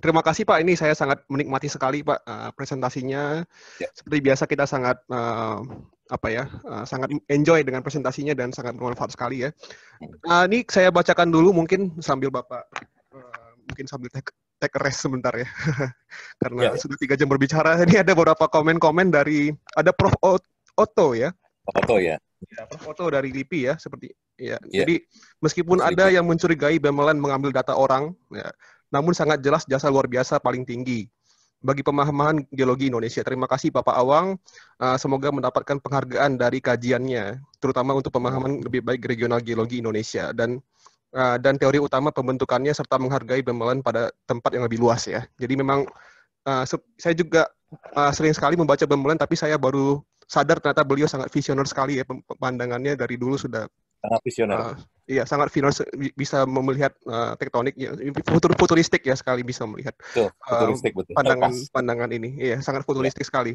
Terima kasih Pak, ini saya sangat menikmati sekali Pak uh, presentasinya. Ya. Seperti biasa kita sangat uh, apa ya, uh, sangat enjoy dengan presentasinya dan sangat bermanfaat sekali ya. Uh, ini saya bacakan dulu mungkin sambil Bapak uh, mungkin sambil take, take rest sebentar ya, karena ya, ya. sudah tiga jam berbicara. Ini ada beberapa komen-komen dari ada Prof Otto ya. Otto ya. Ya, Prof Otto dari LIPI ya, seperti ya. Yeah. Jadi meskipun Mas ada Lipi. yang mencurigai Bemelan mengambil data orang, ya, namun sangat jelas jasa luar biasa paling tinggi bagi pemahaman geologi Indonesia. Terima kasih Bapak Awang, ah, semoga mendapatkan penghargaan dari kajiannya, terutama untuk pemahaman lebih baik regional geologi Indonesia dan ah, dan teori utama pembentukannya serta menghargai pembelaan pada tempat yang lebih luas ya. Jadi memang ah, saya juga sering sekali membaca pembelaan, tapi saya baru sadar ternyata beliau sangat visioner sekali ya pandangannya dari dulu sudah sangat visioner. Iya, sangat final bisa melihat uh, eh, tektonik ya, futur, futuristik ya sekali bisa melihat Tuh, eh, futuristik, betul. pandangan pandangan ini. Iya, sangat iya. futuristik ya. sekali.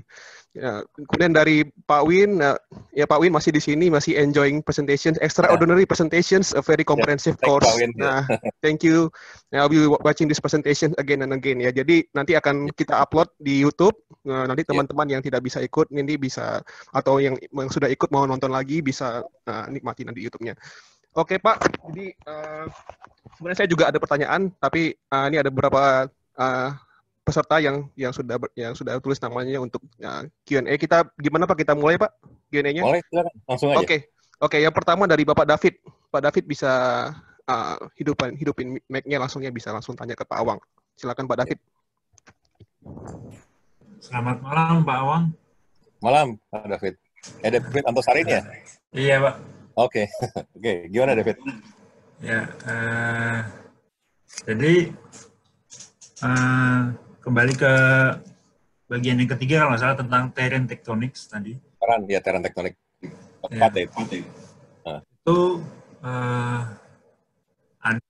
Ya, kemudian dari Pak Win, uh, ya Pak Win masih di sini masih enjoying presentations, extraordinary ya. presentations, a very ya, comprehensive ya, course. Win, nah, thank you. Now nah, I'll be watching this presentation again and again ya. Jadi nanti akan ya. kita upload di YouTube. Nah, nanti ya. teman-teman yang tidak bisa ikut ini bisa atau yang yang sudah ikut mau nonton lagi bisa uh, nikmati nanti YouTube-nya. Oke Pak, jadi uh, sebenarnya saya juga ada pertanyaan, tapi uh, ini ada beberapa uh, peserta yang yang sudah ber, yang sudah tulis namanya untuk uh, Q&A. Kita gimana Pak? Kita mulai Pak Q&A-nya? Boleh, Langsung aja. Oke, oke. yang pertama dari Bapak David. Pak David bisa uh, hidupin hidupin mic-nya langsung ya, bisa langsung tanya ke Pak Awang. Silakan Pak David. Selamat malam Pak Awang. Malam Pak David. Eh David Antosari ya? Iya Pak. Oke, okay. oke. Okay. Gimana David? Ya, uh, jadi uh, kembali ke bagian yang ketiga kalau nggak salah tentang teren tektonik tadi. Terrain, ya teren tektonik ya. itu. Itu uh, ah. eh, ada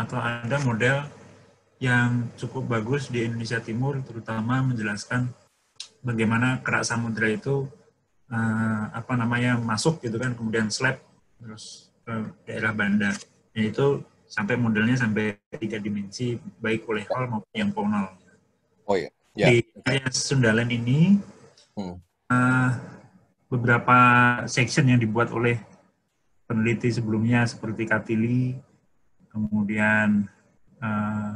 atau ada model yang cukup bagus di Indonesia Timur, terutama menjelaskan bagaimana kerak samudera itu uh, apa namanya masuk gitu kan kemudian slab terus ke daerah bandar yaitu sampai modelnya sampai tiga dimensi baik oleh hal maupun yang konal. Oh iya. Yeah. Di karya Sundalan ini hmm. uh, beberapa section yang dibuat oleh peneliti sebelumnya seperti Katili, kemudian uh,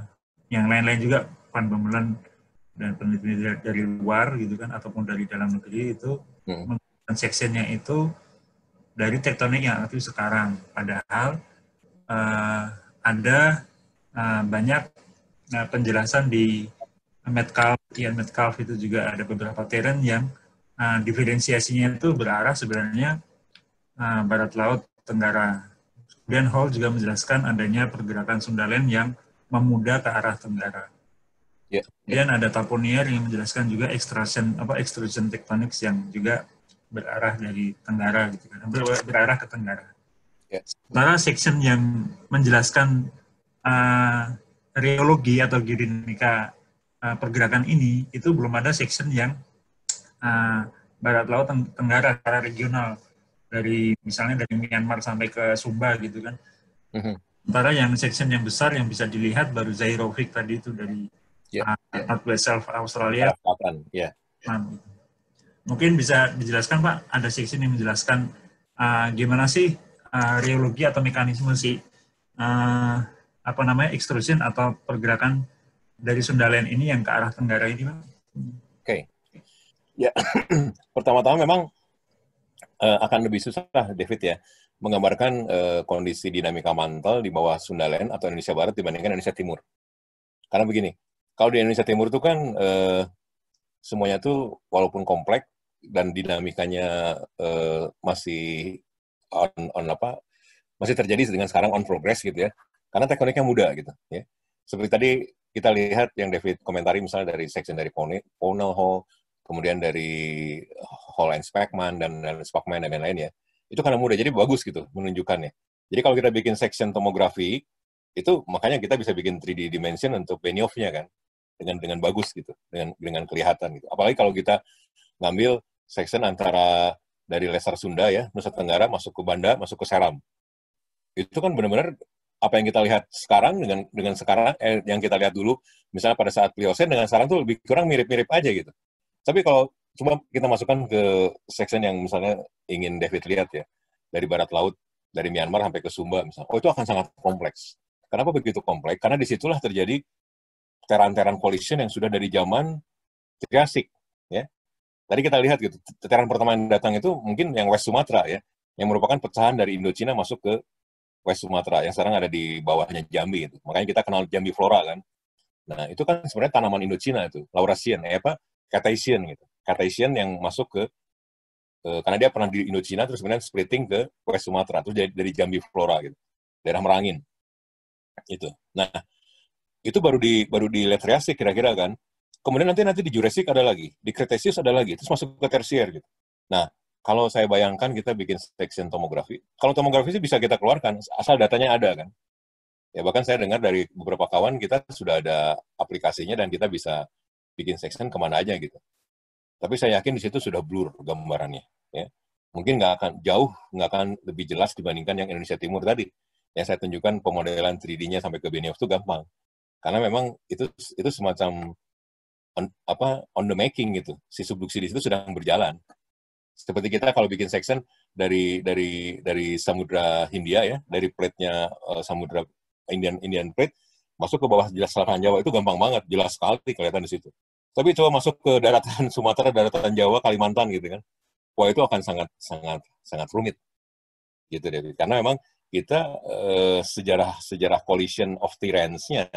yang lain-lain juga pan panbemelan dan peneliti dari luar gitu kan ataupun dari dalam negeri itu hmm seksinya itu dari tektonik yang aktif sekarang. Padahal uh, ada uh, banyak uh, penjelasan di Metcalf, Ian Metcalf itu juga ada beberapa teren yang uh, diferensiasinya itu berarah sebenarnya uh, barat laut tenggara. Dan Hall juga menjelaskan adanya pergerakan sundaland yang memudar ke arah tenggara. Yeah, yeah. Kemudian ada Taponier yang menjelaskan juga extrusion apa extrusion tectonics yang juga berarah dari tenggara gitu kan ber, berarah ke tenggara. Yes. Ya. section yang menjelaskan uh, eh, reologi atau dinamika uh, eh, pergerakan ini itu belum ada section yang uh, barat laut teng tenggara secara regional dari misalnya dari Myanmar sampai ke Sumba gitu kan. Mhm. Sementara yang section yang besar yang bisa dilihat baru Zairovic tadi itu dari yeah, uh, yeah. Australia. Yeah. Ya. gitu. Mungkin bisa dijelaskan Pak, ada sisi yang menjelaskan uh, gimana sih uh, eh, reologi atau mekanisme si uh, apa namanya extrusion atau pergerakan dari Sundalen ini yang ke arah tenggara ini, Pak? Oke. Okay. Ya, pertama-tama memang uh, akan lebih susah, David ya, menggambarkan uh, kondisi dinamika mantel di bawah Sundalen atau Indonesia Barat dibandingkan Indonesia Timur. Karena begini, kalau di Indonesia Timur itu kan uh, semuanya tuh walaupun kompleks, dan dinamikanya uh, masih on on apa masih terjadi dengan sekarang on progress gitu ya karena tekniknya muda gitu ya seperti tadi kita lihat yang David komentari misalnya dari section dari Pownell Hall kemudian dari Hall and Spackman dan, dan Spackman dan lain-lain ya itu karena muda jadi bagus gitu menunjukkannya jadi kalau kita bikin section tomografi itu makanya kita bisa bikin 3D dimension untuk Benioff-nya kan dengan dengan bagus gitu dengan dengan kelihatan gitu apalagi kalau kita ngambil section antara dari Lesar Sunda ya, Nusa Tenggara masuk ke Banda, masuk ke Seram. Itu kan benar-benar apa yang kita lihat sekarang dengan dengan sekarang eh, yang kita lihat dulu misalnya pada saat Pliosen dengan sekarang tuh lebih kurang mirip-mirip aja gitu. Tapi kalau cuma kita masukkan ke section yang misalnya ingin David lihat ya dari barat laut dari Myanmar sampai ke Sumba misalnya. Oh itu akan sangat kompleks. Kenapa begitu kompleks? Karena disitulah terjadi teran-teran coalition yang sudah dari zaman Triasik tadi kita lihat gitu teteran pertama yang datang itu mungkin yang West Sumatera ya yang merupakan pecahan dari Indochina masuk ke West Sumatera yang sekarang ada di bawahnya Jambi itu makanya kita kenal Jambi flora kan nah itu kan sebenarnya tanaman Indochina itu Laurasian ya eh, apa Cartesian gitu Cartesian yang masuk ke eh, karena dia pernah di Indochina terus kemudian splitting ke West Sumatera terus dari, dari Jambi flora gitu daerah Merangin itu nah itu baru di baru di kira-kira kan kemudian nanti nanti di Jurassic ada lagi, di Cretaceous ada lagi, terus masuk ke tersier gitu. Nah, kalau saya bayangkan kita bikin section tomografi. Kalau tomografi sih bisa kita keluarkan asal datanya ada kan. Ya bahkan saya dengar dari beberapa kawan kita sudah ada aplikasinya dan kita bisa bikin section kemana aja gitu. Tapi saya yakin di situ sudah blur gambarannya. Ya. Mungkin nggak akan jauh, nggak akan lebih jelas dibandingkan yang Indonesia Timur tadi. Yang saya tunjukkan pemodelan 3D-nya sampai ke Benioff itu gampang. Karena memang itu itu semacam on, apa on the making gitu. Si subduksi di situ sedang berjalan. Seperti kita kalau bikin section dari dari dari Samudra Hindia ya, dari plate-nya uh, Samudra Indian Indian plate masuk ke bawah jelas selatan Jawa itu gampang banget, jelas sekali kelihatan di situ. Tapi coba masuk ke daratan Sumatera, daratan Jawa, Kalimantan gitu kan. Wah itu akan sangat sangat sangat rumit. Gitu deh. Karena memang kita eh, sejarah sejarah collision of tyrants-nya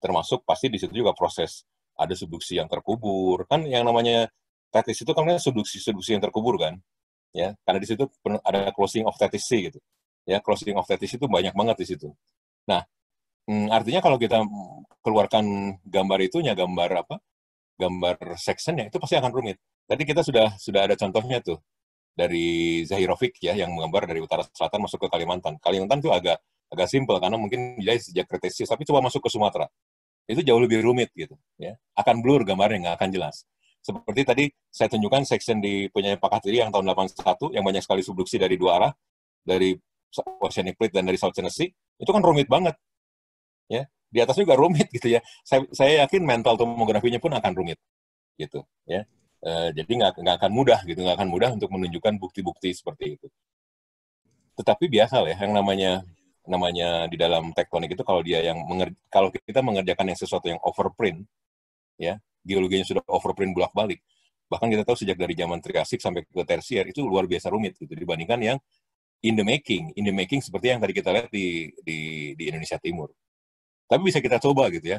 termasuk pasti di situ juga proses ada subduksi yang terkubur kan yang namanya tetis itu kan subduksi subduksi yang terkubur kan ya karena di situ ada closing of tetis gitu ya closing of tetis itu banyak banget di situ nah hmm, artinya kalau kita keluarkan gambar itunya gambar apa gambar ya itu pasti akan rumit tadi kita sudah sudah ada contohnya tuh dari Zahirovic ya yang menggambar dari utara selatan masuk ke Kalimantan Kalimantan itu agak agak simpel karena mungkin dia sejak kritis tapi coba masuk ke Sumatera itu jauh lebih rumit gitu ya akan blur gambarnya nggak akan jelas seperti tadi saya tunjukkan section di punya Pak Hatiri yang tahun 81 yang banyak sekali subduksi dari dua arah dari Oceanic Plate dan dari South China itu kan rumit banget ya di atas juga rumit gitu ya saya, saya yakin mental tomografinya pun akan rumit gitu ya e, jadi nggak nggak akan mudah gitu nggak akan mudah untuk menunjukkan bukti-bukti seperti itu tetapi biasa lah ya yang namanya namanya di dalam tektonik itu kalau dia yang menger, kalau kita mengerjakan yang sesuatu yang overprint ya geologinya sudah overprint bolak balik bahkan kita tahu sejak dari zaman Triasik sampai ke tersier itu luar biasa rumit gitu dibandingkan yang in the making in the making seperti yang tadi kita lihat di di, di Indonesia Timur tapi bisa kita coba gitu ya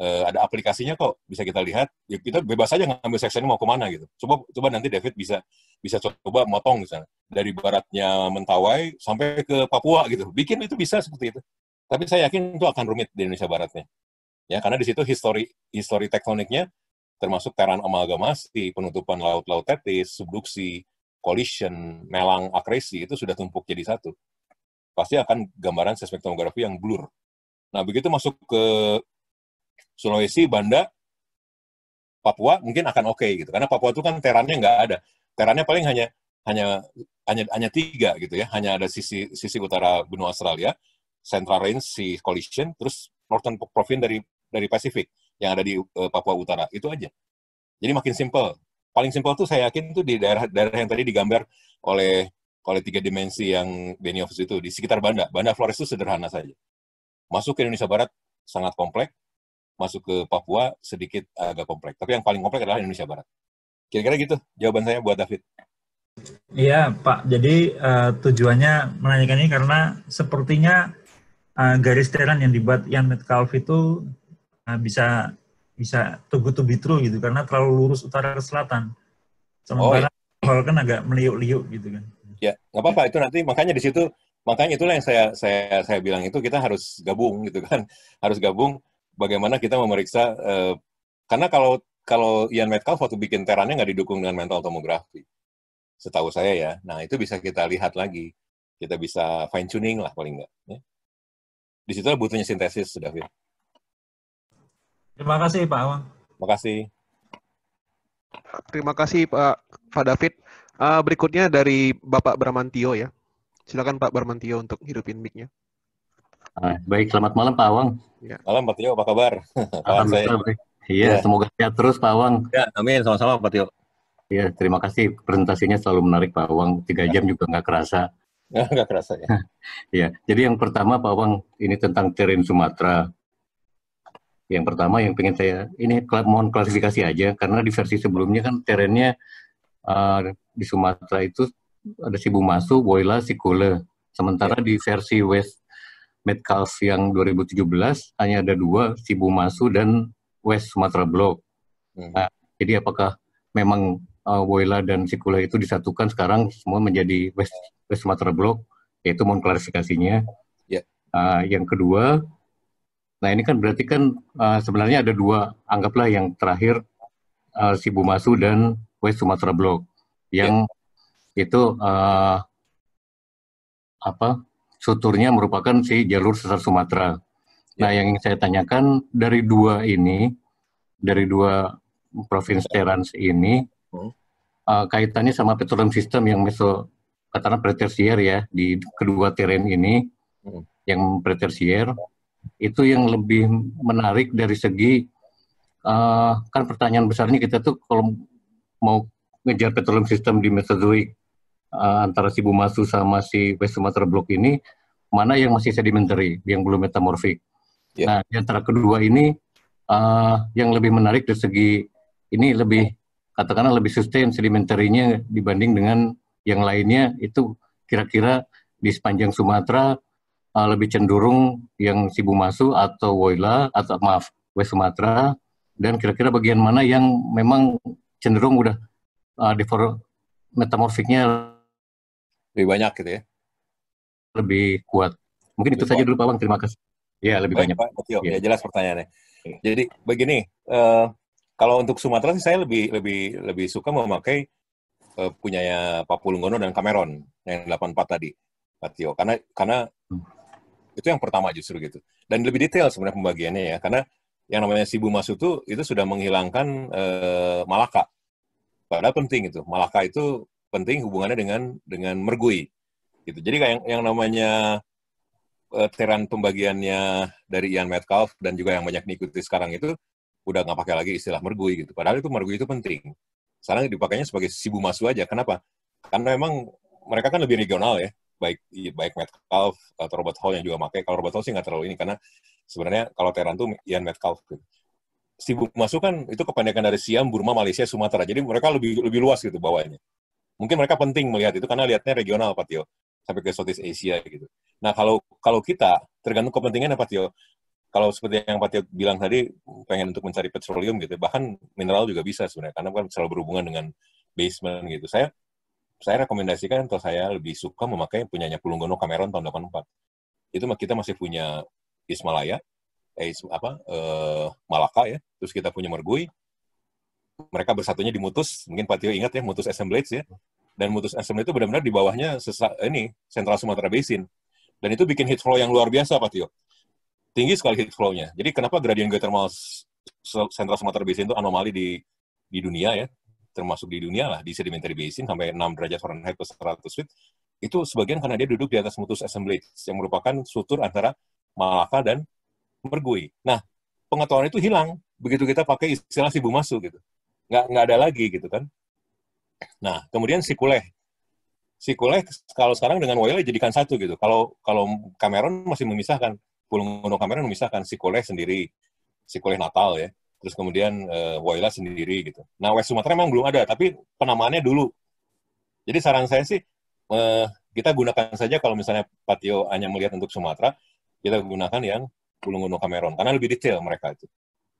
uh, ada aplikasinya kok bisa kita lihat ya kita bebas aja ngambil section mau kemana gitu coba coba nanti David bisa bisa coba motong misalnya dari baratnya Mentawai sampai ke Papua gitu bikin itu bisa seperti itu tapi saya yakin itu akan rumit di Indonesia Baratnya ya karena di situ histori histori tektoniknya termasuk teran amalgamasi penutupan laut-laut tetis subduksi collision melang akresi itu sudah tumpuk jadi satu pasti akan gambaran seismik tomografi yang blur nah begitu masuk ke Sulawesi, Banda, Papua mungkin akan oke okay, gitu. Karena Papua itu kan terannya nggak ada. Terannya paling hanya hanya hanya hanya tiga gitu ya. Hanya ada sisi sisi utara benua Australia, Central Range, si Coalition, terus Northern Province dari dari Pasifik yang ada di uh, Papua Utara itu aja. Jadi makin simple. Paling simple tuh saya yakin tuh di daerah-daerah yang tadi digambar oleh oleh tiga dimensi yang Benny Office itu di sekitar Banda. Banda Flores itu sederhana saja. Masuk ke Indonesia Barat sangat kompleks, masuk ke Papua sedikit agak kompleks. Tapi yang paling kompleks adalah Indonesia Barat. Kira-kira gitu jawaban saya buat David. Iya Pak, jadi uh, tujuannya menanyakan ini karena sepertinya uh, garis teran yang dibuat Ian Metcalf itu uh, bisa bisa tugu to be true gitu karena terlalu lurus utara ke selatan. Sementara oh, iya. kan agak meliuk-liuk gitu kan. iya nggak apa-apa itu nanti makanya di situ makanya itulah yang saya saya saya bilang itu kita harus gabung gitu kan. Harus gabung bagaimana kita memeriksa uh, karena kalau kalau Ian Metcalf waktu bikin terannya nggak didukung dengan mental tomografi, setahu saya ya. Nah itu bisa kita lihat lagi, kita bisa fine tuning lah paling nggak. Ya. Di situ butuhnya sintesis, David. Terima kasih Pak Awang. Terima kasih. Terima kasih Pak Pak David. Uh, berikutnya dari Bapak Bramantio ya. Silakan Pak Bramantio untuk hidupin micnya. Ah, baik, selamat malam Pak Awang. Ya. Malam Pak Tio, apa kabar? Alhamdulillah baik. Iya, ya. semoga sehat terus Pak Awang. Ya, amin, sama-sama Pak Tio. Iya, terima kasih presentasinya selalu menarik Pak Awang. Tiga jam juga nggak kerasa. Nggak kerasa ya. iya jadi yang pertama Pak Awang ini tentang terrain Sumatera. Yang pertama yang pengen saya ini mohon klasifikasi aja karena di versi sebelumnya kan terennya uh, di Sumatera itu ada Sibu Masu, Boila, Sikule. Sementara ya. di versi West Metcalf yang 2017 hanya ada dua, Sibu Masu dan West Sumatera Blok. Hmm. Nah, jadi apakah memang uh, Woyla dan Sikula itu disatukan sekarang semua menjadi West, West Sumatera Blok? Yaitu mohon klarifikasinya. Yeah. Uh, yang kedua, nah ini kan berarti kan uh, sebenarnya ada dua, anggaplah yang terakhir uh, Masu dan West Sumatera Blok yang yeah. itu uh, apa suturnya merupakan si jalur sesar Sumatera. Ya. Nah, yang ingin saya tanyakan dari dua ini, dari dua provinsi ya. Terans ini, uh, kaitannya sama petroleum system yang meso katakan pretersier ya di kedua teren ini, hmm. yang pretersier itu yang lebih menarik dari segi uh, kan pertanyaan besarnya kita tuh kalau mau ngejar petroleum system di Mesozoik uh, antara si Bumasu sama si West Sumatera Block ini mana yang masih sedimentary, yang belum metamorfik. Yeah. Nah, di antara kedua ini uh, yang lebih menarik dari segi ini lebih katakanlah lebih sustain sedimentarinya dibanding dengan yang lainnya itu kira-kira di sepanjang Sumatera uh, eh, lebih cenderung yang Sibumasu atau Woyla atau maaf West Sumatera dan kira-kira bagian mana yang memang cenderung udah uh, metamorfiknya lebih banyak gitu ya lebih kuat mungkin lebih itu saja dulu pak bang terima kasih ya lebih baik, banyak pak Ya. ya jelas pertanyaannya iya. jadi begini uh, kalau untuk Sumatera sih saya lebih lebih lebih suka memakai uh, eh, punyanya Pak Pulunggono dan Cameron yang 84 tadi Pak Tio karena karena hmm. itu yang pertama justru gitu dan lebih detail sebenarnya pembagiannya ya karena yang namanya Sibu Masutu itu sudah menghilangkan uh, Malaka. Padahal penting itu. Malaka itu penting hubungannya dengan dengan mergui gitu jadi kayak yang, yang namanya uh, teran pembagiannya dari Ian Metcalf dan juga yang banyak diikuti sekarang itu udah nggak pakai lagi istilah mergui gitu padahal itu mergui itu penting sekarang dipakainya sebagai sibu masu aja kenapa karena memang mereka kan lebih regional ya baik baik Metcalf atau Robert Hall yang juga pakai kalau Robert Hall sih nggak terlalu ini karena sebenarnya kalau Teran tuh Ian Metcalf gitu. Sibu masuk kan itu kependekan dari Siam, Burma, Malaysia, Sumatera. Jadi mereka lebih lebih luas gitu bawahnya. Mungkin mereka penting melihat itu karena lihatnya regional, Pak Tio, sampai ke Southeast Asia gitu. Nah, kalau kalau kita tergantung kepentingan Pak Tio. Kalau seperti yang Pak Tio bilang tadi, pengen untuk mencari petroleum gitu, bahkan mineral juga bisa sebenarnya, karena kan selalu berhubungan dengan basement gitu. Saya saya rekomendasikan atau saya lebih suka memakai yang punyanya Pulunggono Cameron tahun 84. Itu kita masih punya Ismalaya, eh, apa eh, Malaka ya, terus kita punya Mergui, mereka bersatunya di Mutus, mungkin Pak Tio ingat ya, Mutus Assemblage ya. Dan Mutus Assemblage itu benar-benar di bawahnya sesa, ini, Central Sumatera Basin. Dan itu bikin heat flow yang luar biasa, Pak Tio. Tinggi sekali heat flow-nya. Jadi kenapa gradient geothermal Central Sumatera Basin itu anomali di di dunia ya, termasuk di dunia lah, di sedimentary basin sampai 6 derajat Fahrenheit ke 100 feet, itu sebagian karena dia duduk di atas Mutus Assemblage, yang merupakan sutur antara Malaka dan Mergui. Nah, pengetahuan itu hilang begitu kita pakai istilah si Bu gitu nggak nggak ada lagi gitu kan nah kemudian si Kuleh si Kuleh kalau sekarang dengan Woyla jadikan satu gitu kalau kalau Cameron masih memisahkan Pulungono Cameron memisahkan si Kuleh sendiri si Kuleh Natal ya terus kemudian uh, eh, Woyla sendiri gitu nah West Sumatera memang belum ada tapi penamaannya dulu jadi saran saya sih uh, kita gunakan saja kalau misalnya Patio hanya melihat untuk Sumatera kita gunakan yang gunung Cameron karena lebih detail mereka itu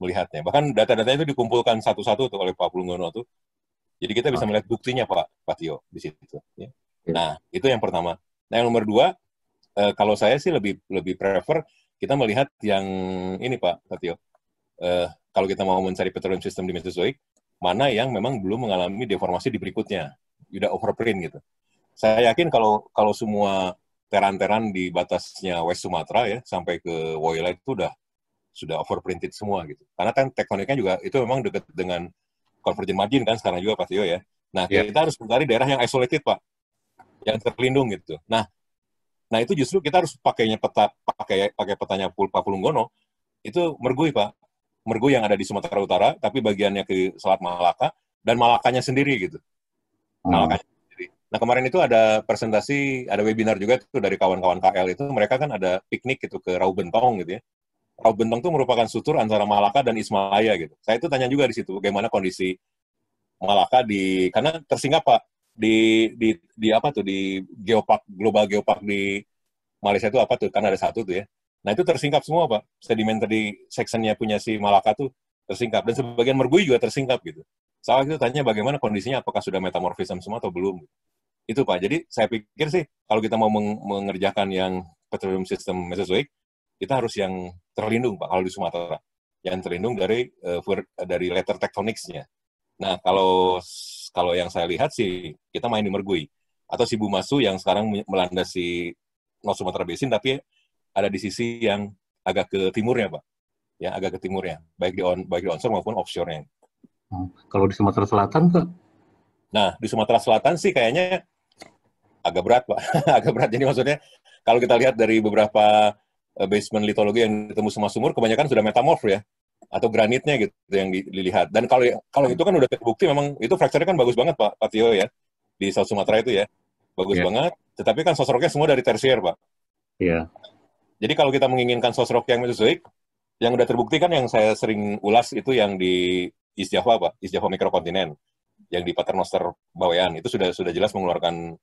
melihatnya. Bahkan data-data itu dikumpulkan satu-satu oleh Pak Pulungono tuh. Jadi kita bisa melihat buktinya Pak, Pak Tio di situ. Ya. Nah, itu yang pertama. Nah, yang nomor dua, eh, kalau saya sih lebih lebih prefer kita melihat yang ini Pak, Pak Tio. Eh, kalau kita mau mencari petroleum system di Mesozoik, mana yang memang belum mengalami deformasi di berikutnya, sudah overprint gitu. Saya yakin kalau kalau semua teran-teran di batasnya West Sumatera ya sampai ke Woyla itu udah sudah overprinted semua gitu. Karena kan tektoniknya juga itu memang dekat dengan convergent margin kan sekarang juga pasti yo ya. Nah, yeah. kita harus mencari daerah yang isolated, Pak. Yang terlindung gitu. Nah, nah itu justru kita harus pakainya peta pakai pakai petanya Pak Pulunggono itu mergui, Pak. Mergui yang ada di Sumatera Utara tapi bagiannya ke Selat Malaka dan Malakanya sendiri gitu. Hmm. Malakanya sendiri. Nah, kemarin itu ada presentasi, ada webinar juga itu dari kawan-kawan KL itu mereka kan ada piknik gitu ke Bentong gitu ya. Rauh Benteng itu merupakan sutur antara Malaka dan Ismalaya gitu. Saya itu tanya juga di situ bagaimana kondisi Malaka di karena tersingkap Pak di di di apa tuh di geopark global geopark di Malaysia itu apa tuh Karena ada satu tuh ya. Nah itu tersingkap semua pak sedimen tadi sectionnya punya si Malaka tuh tersingkap dan sebagian mergui juga tersingkap gitu. Saya itu tanya bagaimana kondisinya apakah sudah metamorfism semua atau belum? Itu pak. Jadi saya pikir sih kalau kita mau mengerjakan yang petroleum system Mesozoic kita harus yang terlindung Pak kalau di Sumatera. Yang terlindung dari uh, dari letter tektoniknya Nah, kalau kalau yang saya lihat sih kita main di Mergui atau si Bumasu yang sekarang melanda si North Sumatera Basin tapi ada di sisi yang agak ke timurnya, Pak. Ya, agak ke timurnya, baik di on baik di onshore maupun offshore hmm. Kalau di Sumatera Selatan, Pak? Nah, di Sumatera Selatan sih kayaknya agak berat, Pak. agak berat. Jadi maksudnya kalau kita lihat dari beberapa Eh, basement litologi yang ditemu semua sumur kebanyakan sudah metamorf ya atau granitnya gitu yang dilihat. Dan kalau kalau itu kan udah terbukti memang itu fracture kan bagus banget Pak Patio ya di South Sumatera itu ya. Bagus yeah. banget, tetapi kan sosroknya semua dari tersier, Pak. Iya. Yeah. Jadi kalau kita menginginkan sosrok yang mesozoik, yang udah terbukti kan yang saya sering ulas itu yang di East Java, Pak, East Java mikrokontinen yang di Paternoster Bawean itu sudah sudah jelas mengeluarkan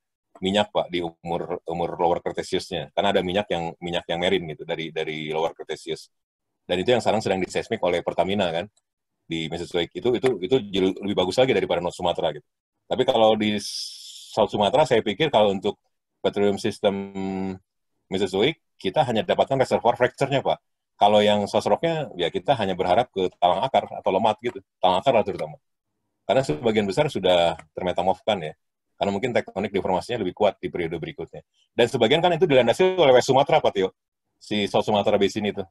minyak pak di umur umur lower Cretaceous-nya. karena ada minyak yang minyak yang merin gitu dari dari lower Cretaceous dan itu yang sekarang sedang disesmik oleh Pertamina kan di Mesozoik itu itu itu lebih bagus lagi daripada North Sumatera gitu tapi kalau di South Sumatera saya pikir kalau untuk petroleum sistem Mesozoik kita hanya dapatkan reservoir fracture-nya pak kalau yang sosroknya ya kita hanya berharap ke talang akar atau lemat gitu talang akar lah terutama karena sebagian besar sudah termetamorfkan ya karena mungkin tektonik deformasinya lebih kuat di periode berikutnya. Dan sebagian kan itu dilandasi oleh West Sumatera, Pak Tio. Si South Sumatera Basin itu.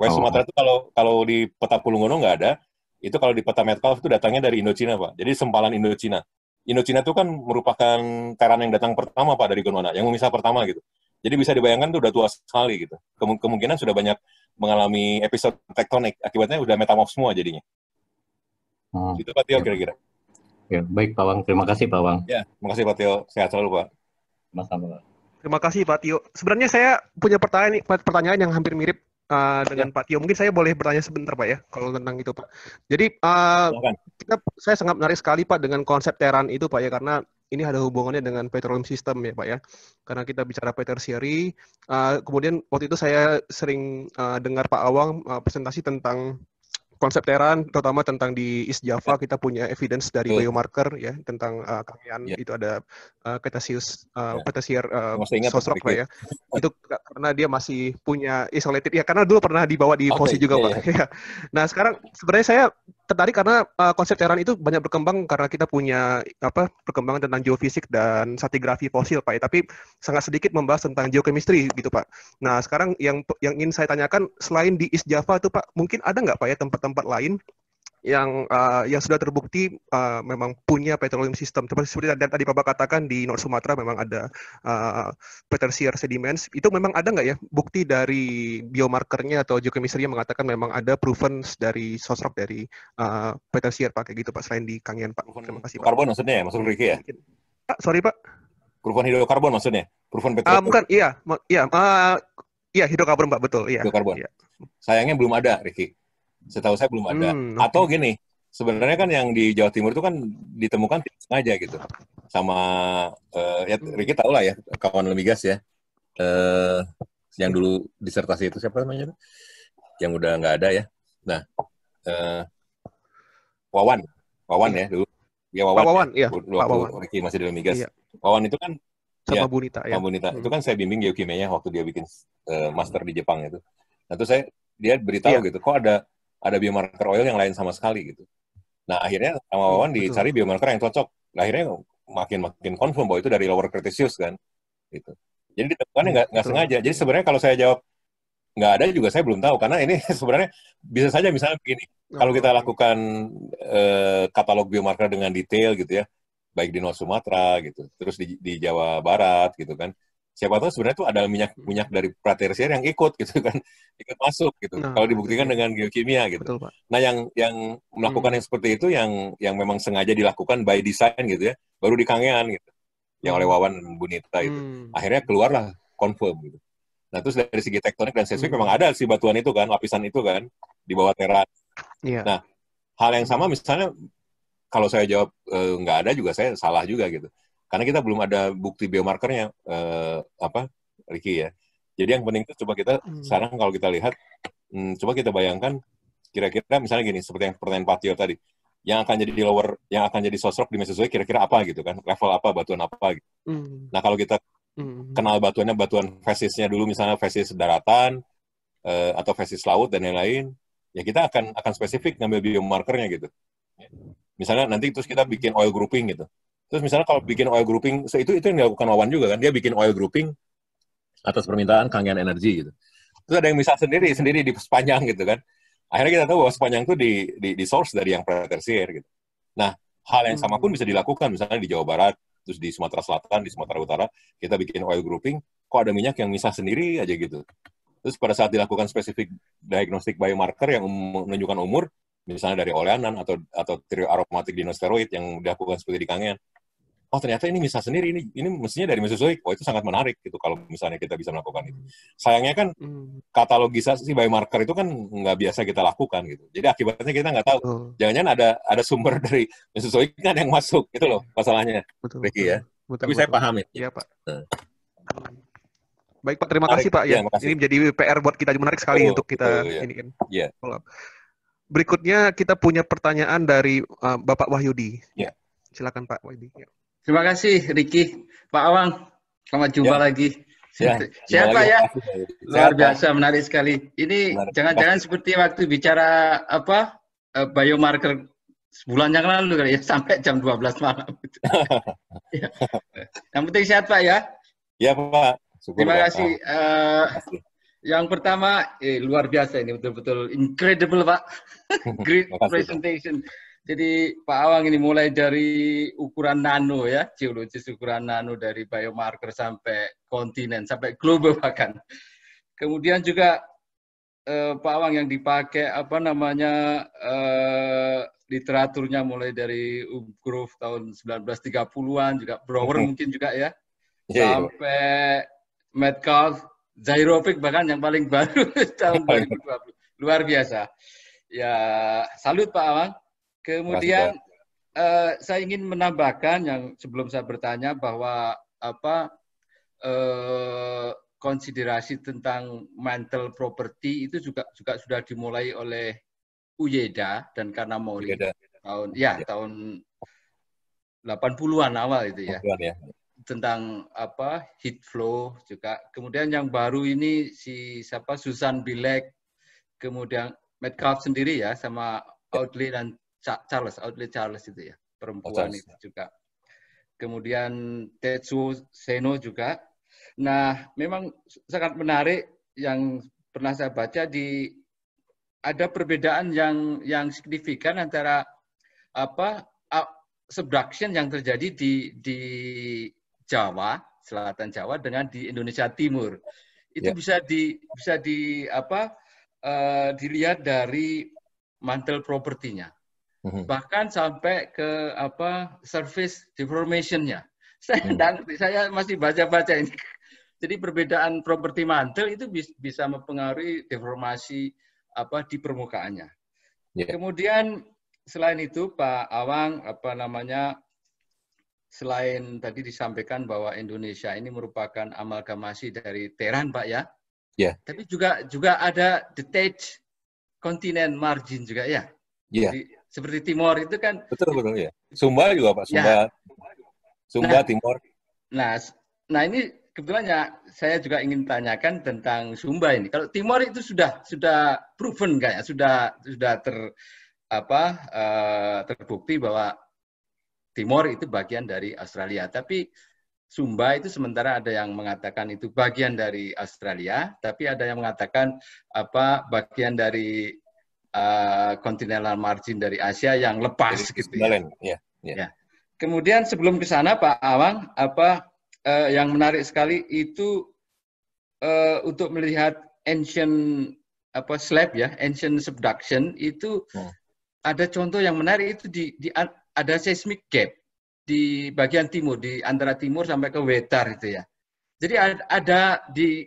West oh. Sumatera itu kalau kalau di peta Pulungono nggak ada, itu kalau di peta Metcalf itu datangnya dari Indochina, Pak. Jadi sempalan Indochina. Indochina itu kan merupakan teran yang datang pertama, Pak, dari Gondwana. Yang memisah pertama, gitu. Jadi bisa dibayangkan tuh udah tua sekali, gitu. Kem kemungkinan sudah banyak mengalami episode tektonik. Akibatnya udah metamorf semua jadinya. Hmm. Itu Pak Tio iya. kira-kira. Ya, baik Pak Wang, terima kasih Pak Wang. Ya, terima kasih Pak Tio, sehat selalu Pak. Sama-sama. Terima kasih Pak Tio. Sebenarnya saya punya pertanyaan pertanyaan yang hampir mirip uh, dengan ya. Pak Tio. Mungkin saya boleh bertanya sebentar Pak ya, kalau tentang itu Pak. Jadi uh, kita, saya sangat menarik sekali Pak dengan konsep Teran itu Pak ya, karena ini ada hubungannya dengan petroleum system ya Pak ya. Karena kita bicara petersiary, uh, kemudian waktu itu saya sering uh, dengar Pak Awang uh, presentasi tentang konsep Teran terutama tentang di East Java ya. kita punya evidence dari yeah. biomarker ya tentang uh, eh, kalian yeah. itu ada uh, Cretaceous uh, yeah. uh, sosok ya. itu karena dia masih punya isolated ya karena dulu pernah dibawa di okay. juga yeah, Pak. Yeah. Ya. nah, sekarang sebenarnya saya tertarik karena uh, konsep Terran itu banyak berkembang karena kita punya apa perkembangan tentang geofisik dan satigrafi fosil Pak. Ya. Tapi sangat sedikit membahas tentang geochemistry gitu Pak. Nah sekarang yang yang ingin saya tanyakan selain di East Java itu Pak, mungkin ada nggak Pak ya tempat-tempat lain yang uh, yang sudah terbukti uh, memang punya petroleum system. Seperti dan tadi Bapak katakan di North Sumatera memang ada uh, eh, petrosier sediments. Itu memang ada nggak ya bukti dari biomarkernya atau geochemistry yang mengatakan memang ada proven dari sosok dari uh, pak pakai gitu Pak selain di kangen Pak. Terima kasih Pak. Karbon maksudnya ya, maksud Ricky ya? Pak, sorry Pak. Proven hidrokarbon maksudnya? Proven petrol? Uh, bukan, iya, iya, uh, iya hidrokarbon Pak betul, iya. Hidrokarbon. Iya. Sayangnya belum ada Ricky. Setahu saya belum ada. Hmm, okay. Atau gini, sebenarnya kan yang di Jawa Timur itu kan ditemukan tidak sengaja gitu. Sama uh, ya Ricky tahu lah ya kawan Lemigas ya. Uh, yang dulu disertasi itu siapa namanya? Yang udah nggak ada ya. Nah, uh, Wawan, Wawan ya dulu. Ya Wawan. Pak Wawan, ya. Pak Wawan. Ricky masih di Lemigas. Iya. Wawan itu kan sama ya, Bunita ya. Sama Bunita. Hmm. Itu kan saya bimbing geokimianya waktu dia bikin uh, master di Jepang itu. Nah, terus saya dia beritahu yeah. gitu, kok ada ada biomarker oil yang lain sama sekali gitu. Nah akhirnya sama iya, Wawan dicari biomarker yang cocok. Nah, akhirnya makin makin confirm bahwa itu dari lower cretaceous kan. Gitu. Jadi ditemukan nggak nggak sengaja. Jadi sebenarnya kalau saya jawab nggak ada juga saya belum tahu karena ini sebenarnya bisa saja misalnya begini kalau kita lakukan eh, katalog biomarker dengan detail gitu ya baik di North Sumatera gitu terus di, di Jawa Barat gitu kan siapa tahu sebenarnya itu ada minyak minyak dari pratersier yang ikut gitu kan ikut masuk gitu nah, kalau dibuktikan betul. dengan geokimia gitu betul, Pak. nah yang yang melakukan hmm. yang seperti itu yang yang memang sengaja dilakukan by design gitu ya baru di kangean gitu yang oleh hmm. Wawan dan Bunita itu hmm. akhirnya keluarlah confirm gitu nah terus dari segi tektonik dan seismik hmm. memang ada si batuan itu kan lapisan itu kan di bawah teras yeah. nah hal yang sama misalnya kalau saya jawab eh, nggak e, ada juga saya salah juga gitu karena kita belum ada bukti biomarkernya eh, apa Ricky ya jadi yang penting itu coba kita hmm. sekarang kalau kita lihat hmm, coba kita bayangkan kira-kira misalnya gini seperti yang pertanyaan Patio tadi yang akan jadi di lower yang akan jadi sosok di Mesozoik, kira-kira apa gitu kan level apa batuan apa gitu. hmm. Nah kalau kita hmm. kenal batuannya batuan fesisnya dulu misalnya fesis daratan uh, atau fesis laut dan lain-lain ya kita akan akan spesifik ngambil biomarkernya gitu. Misalnya nanti terus kita bikin oil grouping gitu. Terus misalnya kalau bikin oil grouping, so itu itu yang dilakukan Wawan juga kan. Dia bikin oil grouping atas permintaan kangen energi gitu. Terus ada yang bisa sendiri sendiri di sepanjang gitu kan. Akhirnya kita tahu bahwa sepanjang itu di, di, di source dari yang pretersier gitu. Nah, hal yang sama pun hmm. bisa dilakukan misalnya di Jawa Barat, terus di Sumatera Selatan, di Sumatera Utara, kita bikin oil grouping, kok ada minyak yang misah sendiri aja gitu. Terus pada saat dilakukan spesifik diagnostik biomarker yang menunjukkan umur, misalnya dari oleanan atau atau trioaromatik dinosteroid yang dilakukan seperti di kangen, oh ternyata ini bisa sendiri ini ini mestinya dari Mesozoik oh itu sangat menarik gitu kalau misalnya kita bisa melakukan itu sayangnya kan hmm. katalogisasi biomarker itu kan nggak biasa kita lakukan gitu jadi akibatnya kita nggak tahu jangan-jangan ada ada sumber dari Mesozoik kan yang masuk gitu loh masalahnya betul, Ricky betul. ya betul, tapi betul. saya paham ya iya pak nah. baik pak terima menarik, kasih pak ya, ya ini menjadi PR buat kita menarik sekali betul, oh, untuk kita betul, ya. ini kan ya. Berikutnya kita punya pertanyaan dari uh, Bapak Wahyudi. Ya. Silakan Pak Wahyudi. Ya. Terima kasih Riki, Pak Awang. Selamat jumpa ya. lagi. Ya, Siapa ya, ya? ya? Luar biasa menarik sekali. Ini jangan-jangan seperti waktu bicara apa eh, biomarker sebulan yang lalu kali ya sampai jam 12 malam. ya. Yang penting sehat Pak ya. Ya Pak. Syukur, eh, Terima kasih. Yang pertama eh, luar biasa ini betul-betul incredible Pak. Great presentation. Jadi Pak Awang ini mulai dari ukuran nano ya, geologis ukuran nano dari biomarker sampai kontinen, sampai global bahkan. Kemudian juga eh, Pak Awang yang dipakai apa namanya eh, literaturnya mulai dari Ugrove tahun 1930-an juga Brower hmm mungkin juga ya. Yeah, iya. sampai yeah. Metcalf, Zairovic bahkan yang paling baru tahun 2020. Luar biasa. Ya, salut Pak Awang. Kemudian uh, saya ingin menambahkan yang sebelum saya bertanya bahwa apa uh, konsiderasi tentang mental property itu juga juga sudah dimulai oleh Uyeda dan karena mori tahun ya, ya tahun 80-an awal itu ya. ya. Tentang apa heat flow juga. Kemudian yang baru ini si siapa Susan Bilek kemudian Metcalf sendiri ya sama Outley ya. dan Charles, Outlet Charles itu ya, perempuan oh, itu ya. juga. Kemudian Tetsu Seno juga. Nah, memang sangat menarik yang pernah saya baca di ada perbedaan yang yang signifikan antara apa subduction yang terjadi di di Jawa, selatan Jawa dengan di Indonesia Timur. Itu ya. bisa di bisa di apa uh, dilihat dari mantel propertinya hmm. bahkan sampai ke apa service deformationnya. Saya hmm. saya masih baca-baca ini. Jadi perbedaan properti mantel itu bisa mempengaruhi deformasi apa di permukaannya. Yeah. Kemudian selain itu Pak Awang apa namanya selain tadi disampaikan bahwa Indonesia ini merupakan amalgamasi dari teran Pak ya. Ya. Yeah. Tapi juga juga ada detached continent margin juga ya. Yeah. Jadi seperti Timor itu kan. Betul betul ya. Sumba juga Pak, Sumba. Ya. Sumba nah, Timor. Nah, nah ini kebetulan ya saya juga ingin tanyakan tentang Sumba ini. Kalau Timor itu sudah sudah proven kayak ya? sudah sudah ter apa uh, terbukti bahwa Timor itu bagian dari Australia, tapi Sumba itu sementara ada yang mengatakan itu bagian dari Australia, tapi ada yang mengatakan apa bagian dari kontinental eh, uh, margin dari Asia yang lepas Jadi, gitu. Ya. Ya, ya. Ya. Kemudian sebelum ke sana Pak Awang, apa uh, yang menarik sekali itu uh, untuk melihat ancient apa slab ya, ancient subduction itu hmm. ada contoh yang menarik itu di, di ada seismic gap di bagian timur di antara timur sampai ke Wetar itu ya. Jadi ada di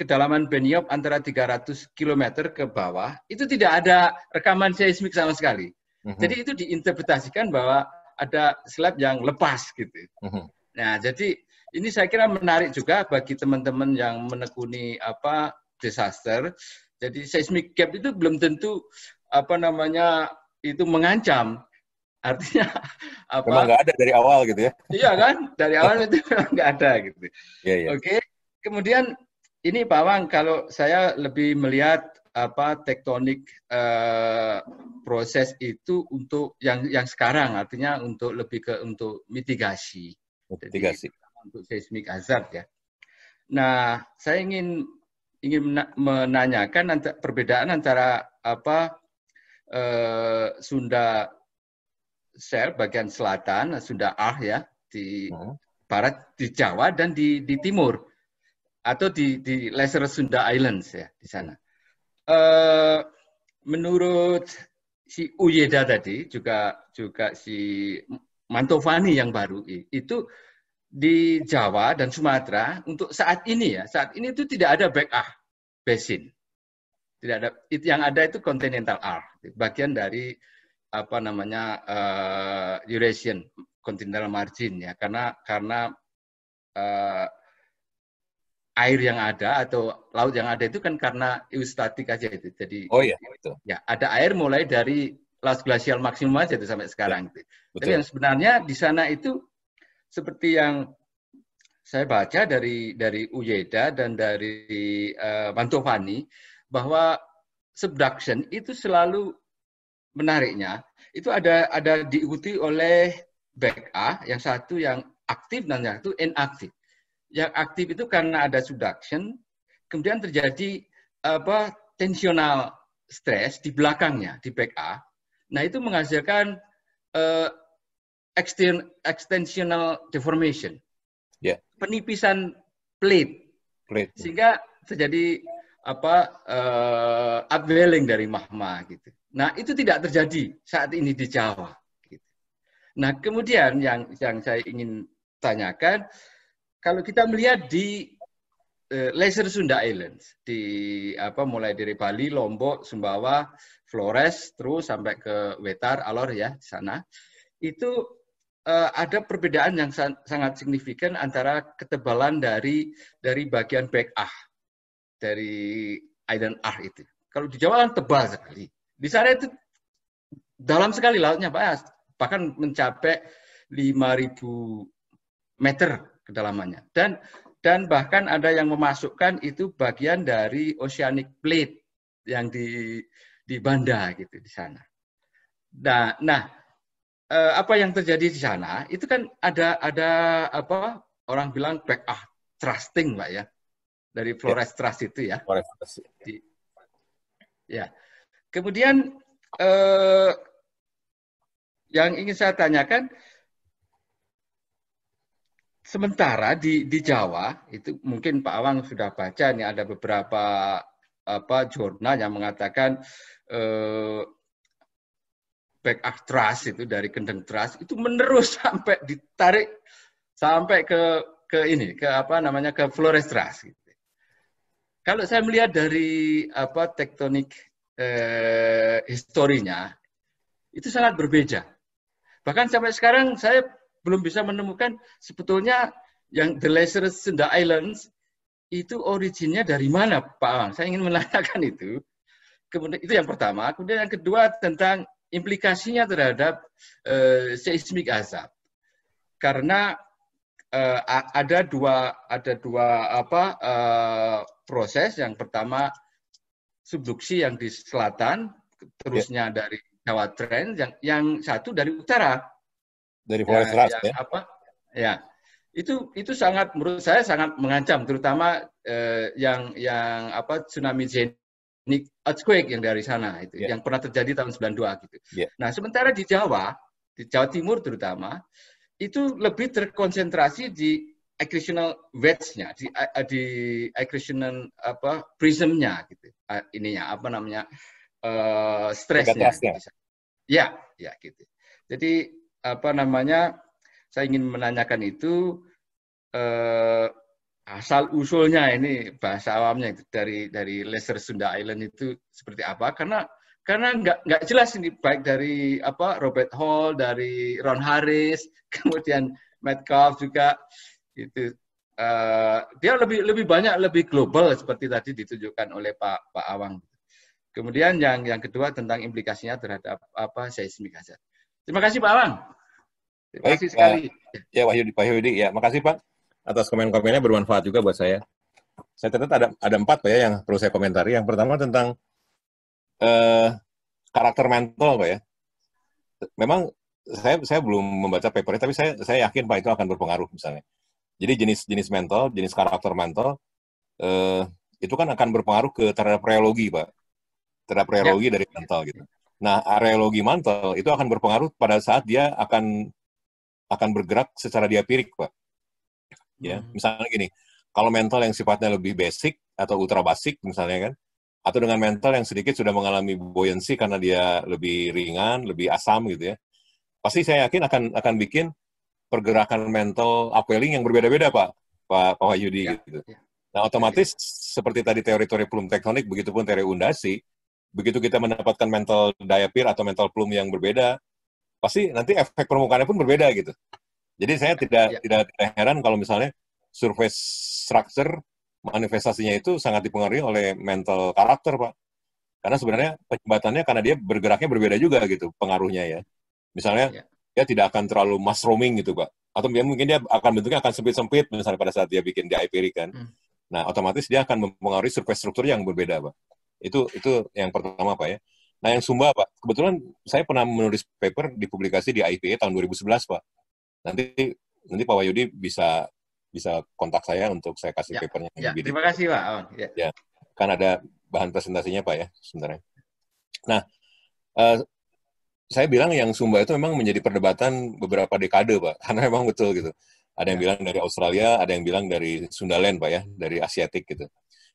kedalaman Benioff antara 300 km ke bawah, itu tidak ada rekaman seismik sama sekali. Mm -hmm. Jadi itu diinterpretasikan bahwa ada slab yang lepas gitu. Mm -hmm. Nah, jadi ini saya kira menarik juga bagi teman-teman yang menekuni apa disaster. Jadi seismic gap itu belum tentu apa namanya itu mengancam. Artinya apa? Memang nggak ada dari awal gitu ya? Iya kan, dari awal itu nggak ada gitu. Yeah, yeah. Oke, okay. kemudian ini Pak Wang, kalau saya lebih melihat apa tektonik eh, proses itu untuk yang yang sekarang artinya untuk lebih ke untuk mitigasi. Oh, mitigasi. Jadi, untuk seismik hazard ya. Nah, saya ingin ingin menanyakan antara, perbedaan antara apa eh, Sunda sel bagian selatan, Sunda Ah ya di hmm. barat di Jawa dan di di timur atau di di Lesser Sunda Islands ya di sana. Uh, menurut si Uyeda tadi juga juga si Mantovani yang baru itu di Jawa dan Sumatera untuk saat ini ya saat ini itu tidak ada back ah basin tidak ada itu yang ada itu continental R bagian dari apa namanya uh, Eurasian continental margin ya karena karena uh, air yang ada atau laut yang ada itu kan karena eustatik aja itu. Jadi Oh iya, itu. Ya, ada air mulai dari last glasial maksimum aja itu sampai sekarang. Ya, itu. Tapi yang sebenarnya di sana itu seperti yang saya baca dari dari Uyeda dan dari uh, Mantovani bahwa subduction itu selalu menariknya itu ada ada diikuti oleh back A yang satu yang aktif dan yang satu inaktif yang aktif itu karena ada subduction, kemudian terjadi apa tensional stress di belakangnya di back A. Nah itu menghasilkan uh, exten extensional deformation, yeah. penipisan plate, plate. sehingga terjadi apa uh, upwelling dari mahma gitu. Nah itu tidak terjadi saat ini di Jawa. Gitu. Nah kemudian yang yang saya ingin tanyakan kalau kita melihat di eh, Lesser Sunda Islands di apa mulai dari Bali, Lombok, Sumbawa, Flores terus sampai ke Wetar, Alor ya di sana itu eh, ada perbedaan yang san sangat signifikan antara ketebalan dari dari bagian back ah dari island ah itu. Kalau di Jawa kan tebal sekali. Di sana itu dalam sekali lautnya Pak, bahkan mencapai 5000 meter kedalamannya. Dan dan bahkan ada yang memasukkan itu bagian dari oceanic plate yang di di Banda gitu di sana. Nah, nah eh, apa yang terjadi di sana itu kan ada ada apa orang bilang back ah trusting pak ya dari Flores Trust itu ya. Flores Trust. Ya. ya. Kemudian eh, yang ingin saya tanyakan Sementara di di Jawa itu mungkin Pak Awang sudah baca nih ada beberapa apa jurnal yang mengatakan eh, back up trust itu dari kendeng trust itu menerus sampai ditarik sampai ke ke ini ke apa namanya ke Flores trust. Gitu. Kalau saya melihat dari apa tektonik eh, historinya itu sangat berbeda. Bahkan sampai sekarang saya belum bisa menemukan sebetulnya yang The Lazarus Sunda Islands itu originnya dari mana, Pak Awang? Saya ingin menanyakan itu. Kemudian itu yang pertama. Kemudian yang kedua tentang implikasinya terhadap uh, seismik azab. Karena uh, ada dua ada dua apa uh, proses. Yang pertama subduksi yang di selatan, terusnya yeah. dari Jawa Trend, yang yang satu dari utara dari Polres ya, ya, ya. Apa? Ya. Itu itu sangat menurut saya sangat mengancam terutama eh, yang yang apa tsunami genik earthquake yang dari sana itu yeah. yang pernah terjadi tahun 92 gitu. Yeah. Nah, sementara di Jawa, di Jawa Timur terutama itu lebih terkonsentrasi di accretional wedge-nya di eh, di accretional apa prism-nya gitu. Eh, ininya apa namanya? Uh, eh, stresnya. Gitu. Ya, ya gitu. Jadi apa namanya saya ingin menanyakan itu eh, asal usulnya ini bahasa awamnya itu dari dari Lesser Sunda Island itu seperti apa karena karena nggak nggak jelas ini baik dari apa Robert Hall dari Ron Harris kemudian Metcalf juga itu eh, dia lebih lebih banyak lebih global seperti tadi ditunjukkan oleh Pak Pak Awang kemudian yang yang kedua tentang implikasinya terhadap apa seismik hazard Terima kasih Pak Awang. Terima Baik, kasih sekali. ya Wahyu Pak Yudi, ya makasih Pak atas komen-komennya bermanfaat juga buat saya. Saya tetap ada ada empat Pak ya yang perlu saya komentari. Yang pertama tentang eh, karakter mental Pak ya. Memang saya saya belum membaca papernya tapi saya saya yakin Pak itu akan berpengaruh misalnya. Jadi jenis-jenis mental, jenis karakter mental eh, itu kan akan berpengaruh ke terhadap reologi Pak. Terhadap reologi ya. dari mental gitu. Nah, areologi mantel itu akan berpengaruh pada saat dia akan akan bergerak secara diapirik, Pak. Ya, hmm. misalnya gini, kalau mental yang sifatnya lebih basic atau ultra basic misalnya kan, atau dengan mental yang sedikit sudah mengalami buoyancy karena dia lebih ringan, lebih asam gitu ya. Pasti saya yakin akan akan bikin pergerakan mental upwelling yang berbeda-beda, Pak. Pak Pak Yudi ya, gitu. Ya. Nah, otomatis ya. seperti tadi teori-teori plum tektonik begitupun teori undasi, begitu kita mendapatkan mental diapir atau mental plume yang berbeda, pasti nanti efek permukaannya pun berbeda gitu. Jadi saya tidak ya. tidak, heran kalau misalnya surface structure manifestasinya itu sangat dipengaruhi oleh mental karakter, Pak. Karena sebenarnya penyebatannya karena dia bergeraknya berbeda juga gitu pengaruhnya ya. Misalnya ya. dia tidak akan terlalu mass roaming gitu, Pak. Atau dia, mungkin dia akan bentuknya akan sempit-sempit misalnya pada saat dia bikin di IP kan. Hmm. Nah, otomatis dia akan mempengaruhi surface struktur yang berbeda, Pak. Itu itu yang pertama Pak ya. Nah yang Sumba Pak, kebetulan saya pernah menulis paper di publikasi di IPA tahun 2011 Pak. Nanti nanti Pak Wahyudi bisa bisa kontak saya untuk saya kasih ya, papernya. Ya, terima kasih Pak. Oh, ya. ya, kan ada bahan presentasinya Pak ya sebenarnya. Nah, uh, saya bilang yang Sumba itu memang menjadi perdebatan beberapa dekade Pak, karena memang betul gitu. Ada yang ya. bilang dari Australia, ada yang bilang dari Sundaland Pak ya, dari Asiatik gitu.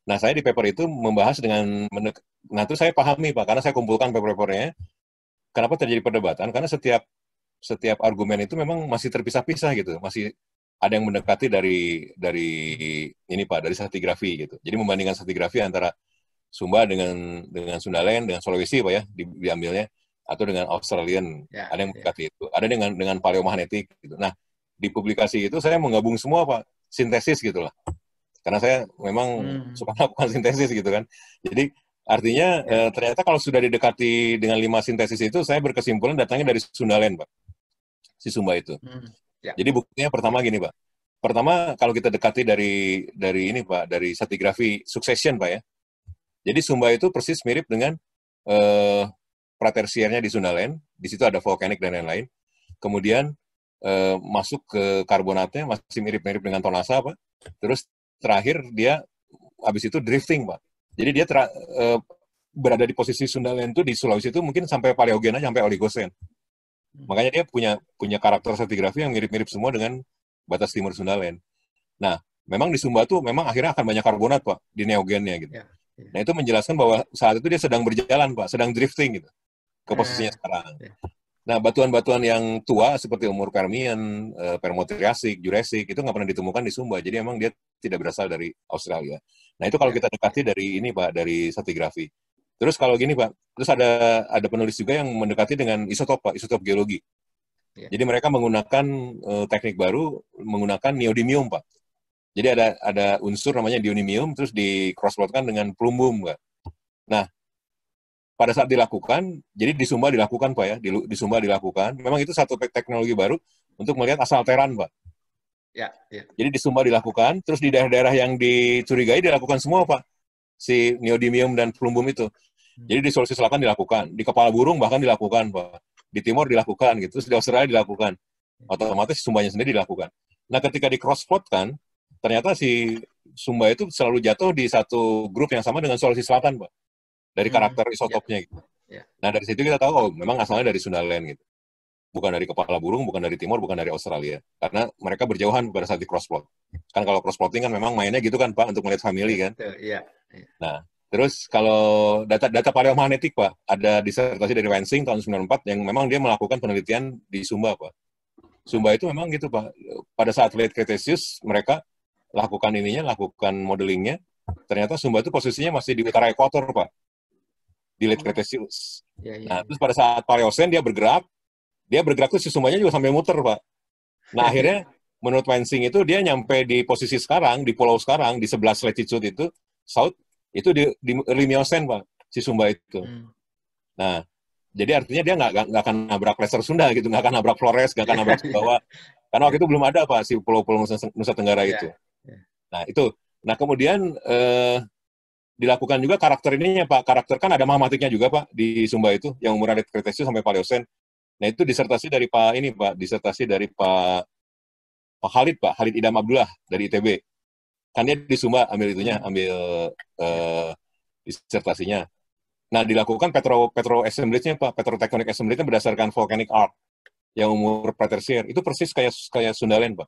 Nah, saya di paper itu membahas dengan, nah itu saya pahami Pak, karena saya kumpulkan paper-papernya. Kenapa terjadi perdebatan? Karena setiap setiap argumen itu memang masih terpisah-pisah gitu, masih ada yang mendekati dari dari ini Pak, dari stratigrafi gitu. Jadi membandingkan stratigrafi antara Sumba dengan dengan Sundalen, dengan Sulawesi Pak ya, di, diambilnya atau dengan Australian, ya, ada yang ya. mendekati ya. itu, ada dengan dengan paleomagnetik gitu. Nah, di publikasi itu saya menggabung semua Pak, sintesis gitulah karena saya memang hmm. suka melakukan sintesis gitu kan. Jadi artinya ya. eh, ternyata kalau sudah didekati dengan lima sintesis itu, saya berkesimpulan datangnya dari Sundalen, Pak. Si Sumba itu. Hmm. Ya. Jadi buktinya pertama gini, Pak. Pertama kalau kita dekati dari dari ini, Pak, dari satigrafi succession, Pak ya. Jadi Sumba itu persis mirip dengan eh, pratersiernya di Sundalen. Di situ ada volcanic dan lain-lain. Kemudian eh, masuk ke karbonatnya masih mirip-mirip dengan tonasa, Pak. Terus terakhir dia habis itu drifting pak jadi dia uh, berada di posisi Sundaland itu di Sulawesi itu mungkin sampai paleogen sampai oligosen hmm. makanya dia punya punya karakter stratigrafi yang mirip-mirip semua dengan batas timur Sundaland nah memang di Sumba tuh memang akhirnya akan banyak karbonat pak di neogennya gitu yeah, ya. nah itu menjelaskan bahwa saat itu dia sedang berjalan pak sedang drifting gitu ke posisinya eh. sekarang ya. Nah, batuan-batuan yang tua seperti umur Karmian, eh, Permotriasik, Jurassic itu nggak pernah ditemukan di Sumba. Jadi emang dia tidak berasal dari Australia. Nah, itu kalau iya. kita dekati dari ini, Pak, dari stratigrafi. Terus kalau gini, Pak, terus ada ada penulis juga yang mendekati dengan isotop, Pak, isotop geologi. Yeah. Jadi mereka menggunakan uh, teknik baru menggunakan neodymium, Pak. Jadi ada ada unsur namanya diunium terus di cross dengan plumbum, Pak. Nah, pada saat dilakukan, jadi di Sumba dilakukan Pak ya, di, di Sumba dilakukan. Memang itu satu teknologi baru untuk melihat asal teran Pak. Ya, ya. Jadi di Sumba dilakukan, terus di daerah-daerah yang dicurigai dilakukan semua Pak. Si neodymium dan plumbum itu. Hmm. Jadi di Sulawesi Selatan dilakukan, di Kepala Burung bahkan dilakukan Pak. Di Timur dilakukan gitu, terus di Australia dilakukan. Ya. Otomatis Sumbanya sendiri dilakukan. Nah ketika di cross kan, ternyata si Sumba itu selalu jatuh di satu grup yang sama dengan Sulawesi Selatan Pak dari hmm. karakter iya. isotopnya gitu. Iya. Nah dari situ kita tahu oh memang asalnya dari Sundaland gitu. Bukan dari kepala burung, bukan dari timur, bukan dari Australia. Karena mereka berjauhan pada saat di crossplot. Kan kalau cross plotting kan memang mainnya gitu kan Pak untuk melihat family iya, kan. Iya. Nah Terus kalau data data paleomagnetik Pak, ada disertasi dari Wensing tahun 94 yang memang dia melakukan penelitian di Sumba Pak. Sumba itu memang gitu Pak. Pada saat late Cretaceous mereka lakukan ininya, lakukan modelingnya. Ternyata Sumba itu posisinya masih di utara ekuator Pak di late oh. Cretaceous. Ya, ya, nah, ya. terus pada saat Paleosen dia bergerak, dia bergerak tuh sesungguhnya juga sampai muter, Pak. Nah, akhirnya menurut Wensing itu dia nyampe di posisi sekarang, di pulau sekarang, di sebelah latitude itu, south, itu di, di Limiosen, Pak, si Sumba itu. Hmm. Nah, jadi artinya dia nggak nggak akan nabrak Lesser Sunda gitu, nggak akan nabrak Flores, nggak akan nabrak Sumbawa. Karena waktu itu belum ada Pak si pulau-pulau Nusa, Nusa Tenggara iya, itu. Iya. Nah, itu. Nah, kemudian eh, dilakukan juga karakter ini ya Pak. Karakter kan ada mahamatiknya juga Pak di Sumba itu yang umur dari Kretesius sampai Paleosen. Nah itu disertasi dari Pak ini Pak, disertasi dari Pak Pak Khalid Pak, Khalid Idam Abdullah dari ITB. Kan dia di Sumba ambil itunya, hmm. ambil eh, disertasinya. Nah dilakukan petro petro assemblage-nya Pak, petro tectonic assemblage-nya berdasarkan volcanic arc yang umur pretersier itu persis kayak kayak Sundalen Pak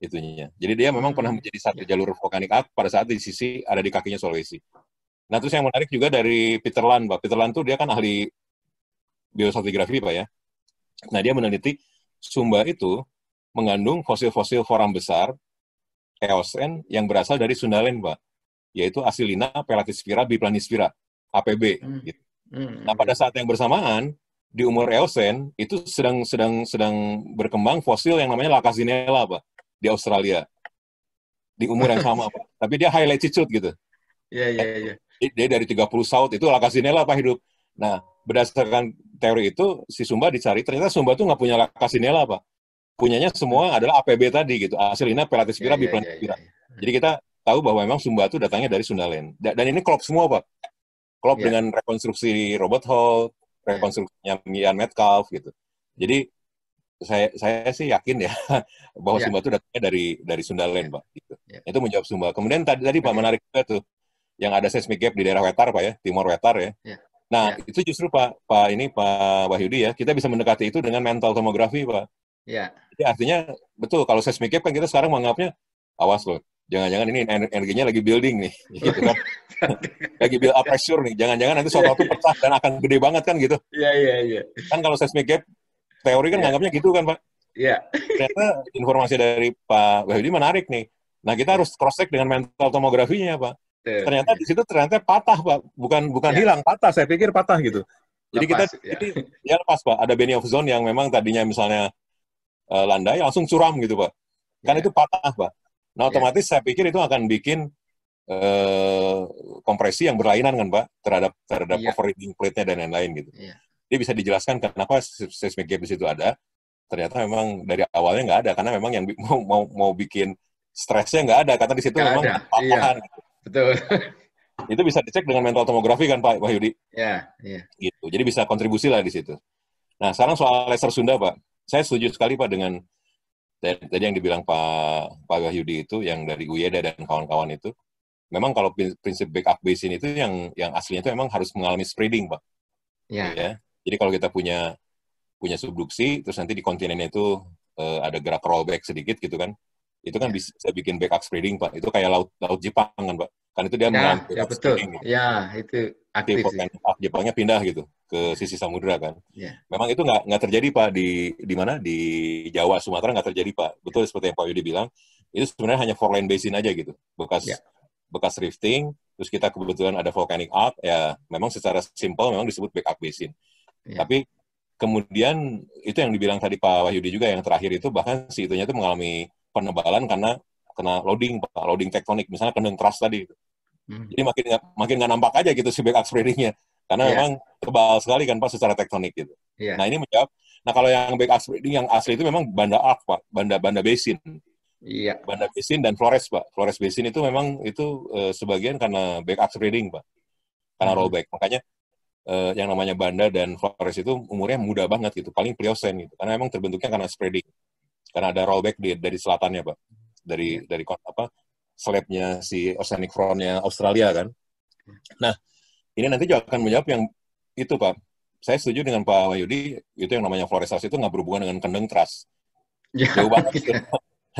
itunya. Jadi dia memang hmm. pernah menjadi satu jalur volcanic arc pada saat di sisi ada di kakinya Sulawesi. Nah, terus yang menarik juga dari Peter Lan, Pak. Peter Lan tuh dia kan ahli biostratigrafi, Pak ya. Nah, dia meneliti Sumba itu mengandung fosil-fosil foram besar Eosen yang berasal dari Sundaland, Pak. Yaitu Asilina, Pelatispira, Biplanispira, APB. Hmm. Gitu. Hmm. Nah, pada saat yang bersamaan, di umur Eosen itu sedang sedang sedang berkembang fosil yang namanya Lakasinella, Pak, di Australia. Di umur yang sama, Pak. Tapi dia highlight cicut gitu. Iya, iya, iya dia dari 30 saut itu laka Lakasinela apa hidup. Nah, berdasarkan teori itu si Sumba dicari ternyata Sumba itu nggak punya laka Lakasinela apa. Punyanya semua hmm. adalah APB tadi gitu. Asilina Pelatis Pira yeah, yeah, yeah, yeah, Jadi kita tahu bahwa memang Sumba itu datangnya dari Sundalen. Dan ini klop semua, Pak. Klop yeah. dengan rekonstruksi robot Hall, rekonstruksinya Ian Metcalf gitu. Jadi saya saya sih yakin ya bahwa yeah. Sumba itu datangnya dari dari Sundaland yeah. Pak. Gitu. Yeah. Itu menjawab Sumba. Kemudian tadi tadi Pak menarik juga tuh yang ada seismic gap di daerah Wetar Pak ya, timur Wetar ya. yeah. Nah, yeah. itu justru Pak Pak ini Pak Wahyudi ya, kita bisa mendekati itu dengan mental tomografi Pak. yeah. Jadi artinya betul kalau seismic gap kan kita sekarang menganggapnya awas loh, jangan-jangan ini energinya lagi building nih, iya. gitu kan. lagi build up pressure nih, jangan-jangan nanti suatu waktu iya. pecah dan akan gede banget kan gitu. Iya, iya, iya. Kan kalau seismic gap, teori kan iya. menganggapnya yeah. gitu kan Pak. Iya. Ternyata informasi dari Pak Wahyudi menarik nih. Nah, kita harus cross-check dengan mental tomografinya, Pak ternyata di situ ternyata patah pak bukan bukan yeah. hilang patah saya pikir patah gitu jadi kita yeah. jadi ya lepas pak ada Benny of Zone yang memang tadinya misalnya uh, landai langsung curam gitu pak kan yeah. itu patah pak nah ya. otomatis yeah. saya pikir itu akan bikin uh, kompresi yang berlainan kan pak terhadap terhadap yeah. overheating plate-nya dan lain-lain gitu yeah. jadi bisa dijelaskan kenapa seismic gap di situ ada ternyata memang dari awalnya nggak ada karena memang yang mau mau, mau bikin stresnya nggak ada karena di situ memang ada. patahan yeah. gitu Betul. itu bisa dicek dengan mental tomografi kan Pak, Wahyudi Yudi? Ya, iya. Yeah. Gitu. Jadi bisa kontribusi lah di situ. Nah, sekarang soal laser Sunda, Pak. Saya setuju sekali, Pak, dengan tadi yang dibilang Pak Pak Wahyudi itu, yang dari Uyeda dan kawan-kawan itu. Memang kalau prinsip backup basin itu yang yang aslinya itu memang harus mengalami spreading, Pak. Ya. Gitu ya. Jadi kalau kita punya punya subduksi, terus nanti di kontinennya itu uh, ada gerak rollback sedikit gitu kan itu kan ya. bisa, bisa bikin backup spreading pak itu kayak laut laut Jepang kan pak kan itu dia ya, mengambil ya, betul. Spreading, gitu. ya itu aktif kan Jepangnya pindah gitu ke sisi samudra kan ya. memang itu nggak nggak terjadi pak di di mana di Jawa Sumatera nggak terjadi pak betul ya. seperti yang Pak Yudi bilang itu sebenarnya hanya four line basin aja gitu bekas ya. bekas rifting terus kita kebetulan ada volcanic arc ya memang secara simpel memang disebut backup basin ya. tapi kemudian itu yang dibilang tadi Pak Wahyudi juga yang terakhir itu bahkan si itunya itu mengalami penebalan karena kena loading, Pak, loading tektonik, misalnya kena trust tadi. Gitu. Hmm. Jadi makin gak, makin nggak nampak aja gitu si back up spreadingnya, karena yeah. memang tebal sekali kan Pak secara tektonik gitu. Yeah. Nah ini menjawab. Nah kalau yang back up spreading yang asli itu memang banda arc Pak, banda banda basin. Iya. Yeah. Banda basin dan Flores Pak. Flores basin itu memang itu uh, sebagian karena back up spreading Pak, karena hmm. rollback. Makanya uh, yang namanya banda dan Flores itu umurnya muda banget gitu, paling Pliocene gitu, karena memang terbentuknya karena spreading karena ada rollback di, dari selatannya pak dari iya. dari apa slabnya si oceanic frontnya Australia kan nah ini nanti juga akan menjawab yang itu pak saya setuju dengan Pak Wahyudi itu yang namanya florestasi itu nggak berhubungan dengan kendeng keras ya, jauh banget gitu.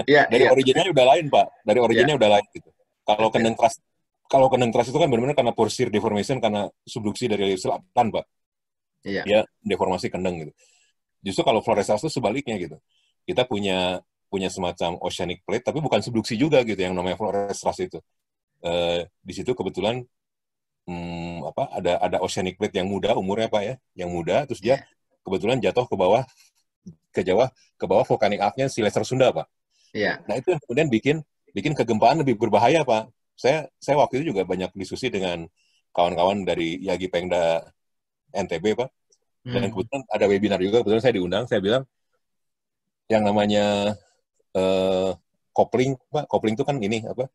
yeah, dari iya. originnya udah lain pak dari iya. originnya yeah. udah lain gitu kalau kendeng keras kalau kendeng teras itu kan benar-benar karena porsir deformation karena subduksi dari selatan pak iya. deformasi kendeng gitu justru kalau florestasi itu sebaliknya gitu kita punya punya semacam oceanic plate tapi bukan subduksi juga gitu yang namanya Flores Ras itu. e, di situ kebetulan hmm, apa ada ada oceanic plate yang muda umurnya Pak ya, yang muda terus dia kebetulan jatuh ke bawah ke Jawa ke bawah vulkanik arc si Lesser Sunda, Pak. Iya. Nah, itu kemudian bikin bikin kegempaan lebih berbahaya, Pak. Saya saya waktu itu juga banyak diskusi dengan kawan-kawan dari Yagi Pengda NTB, Pak. Dan kemudian hmm. kebetulan ada webinar juga, kebetulan saya diundang, saya bilang yang namanya kopling eh, kopling, Pak. Kopling itu kan ini apa?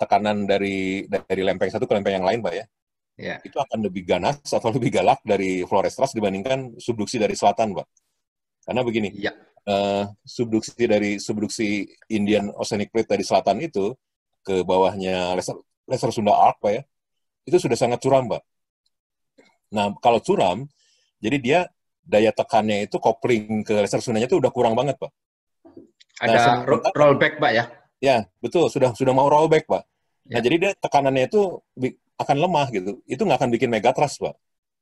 Tekanan dari dari lempeng satu ke lempeng yang lain, Pak ya. Yeah. Itu akan lebih ganas atau lebih galak dari Flores Florestras dibandingkan subduksi dari selatan, Pak. Karena begini, yeah. Iya. uh, subduksi dari subduksi Indian Oceanic Plate dari selatan itu ke bawahnya laser, laser Sunda Arc, Pak ya, itu sudah sangat curam, Pak. Nah, kalau curam, jadi dia daya tekannya itu kopling ke laser sunanya itu udah kurang banget, Pak. Nah, Ada nah, ro kan- rollback, Pak ya? Ya, betul. Sudah sudah mau rollback, Pak. Nah, ya. Nah, jadi dia tekanannya itu akan lemah gitu. Itu nggak akan bikin megatrust, Pak.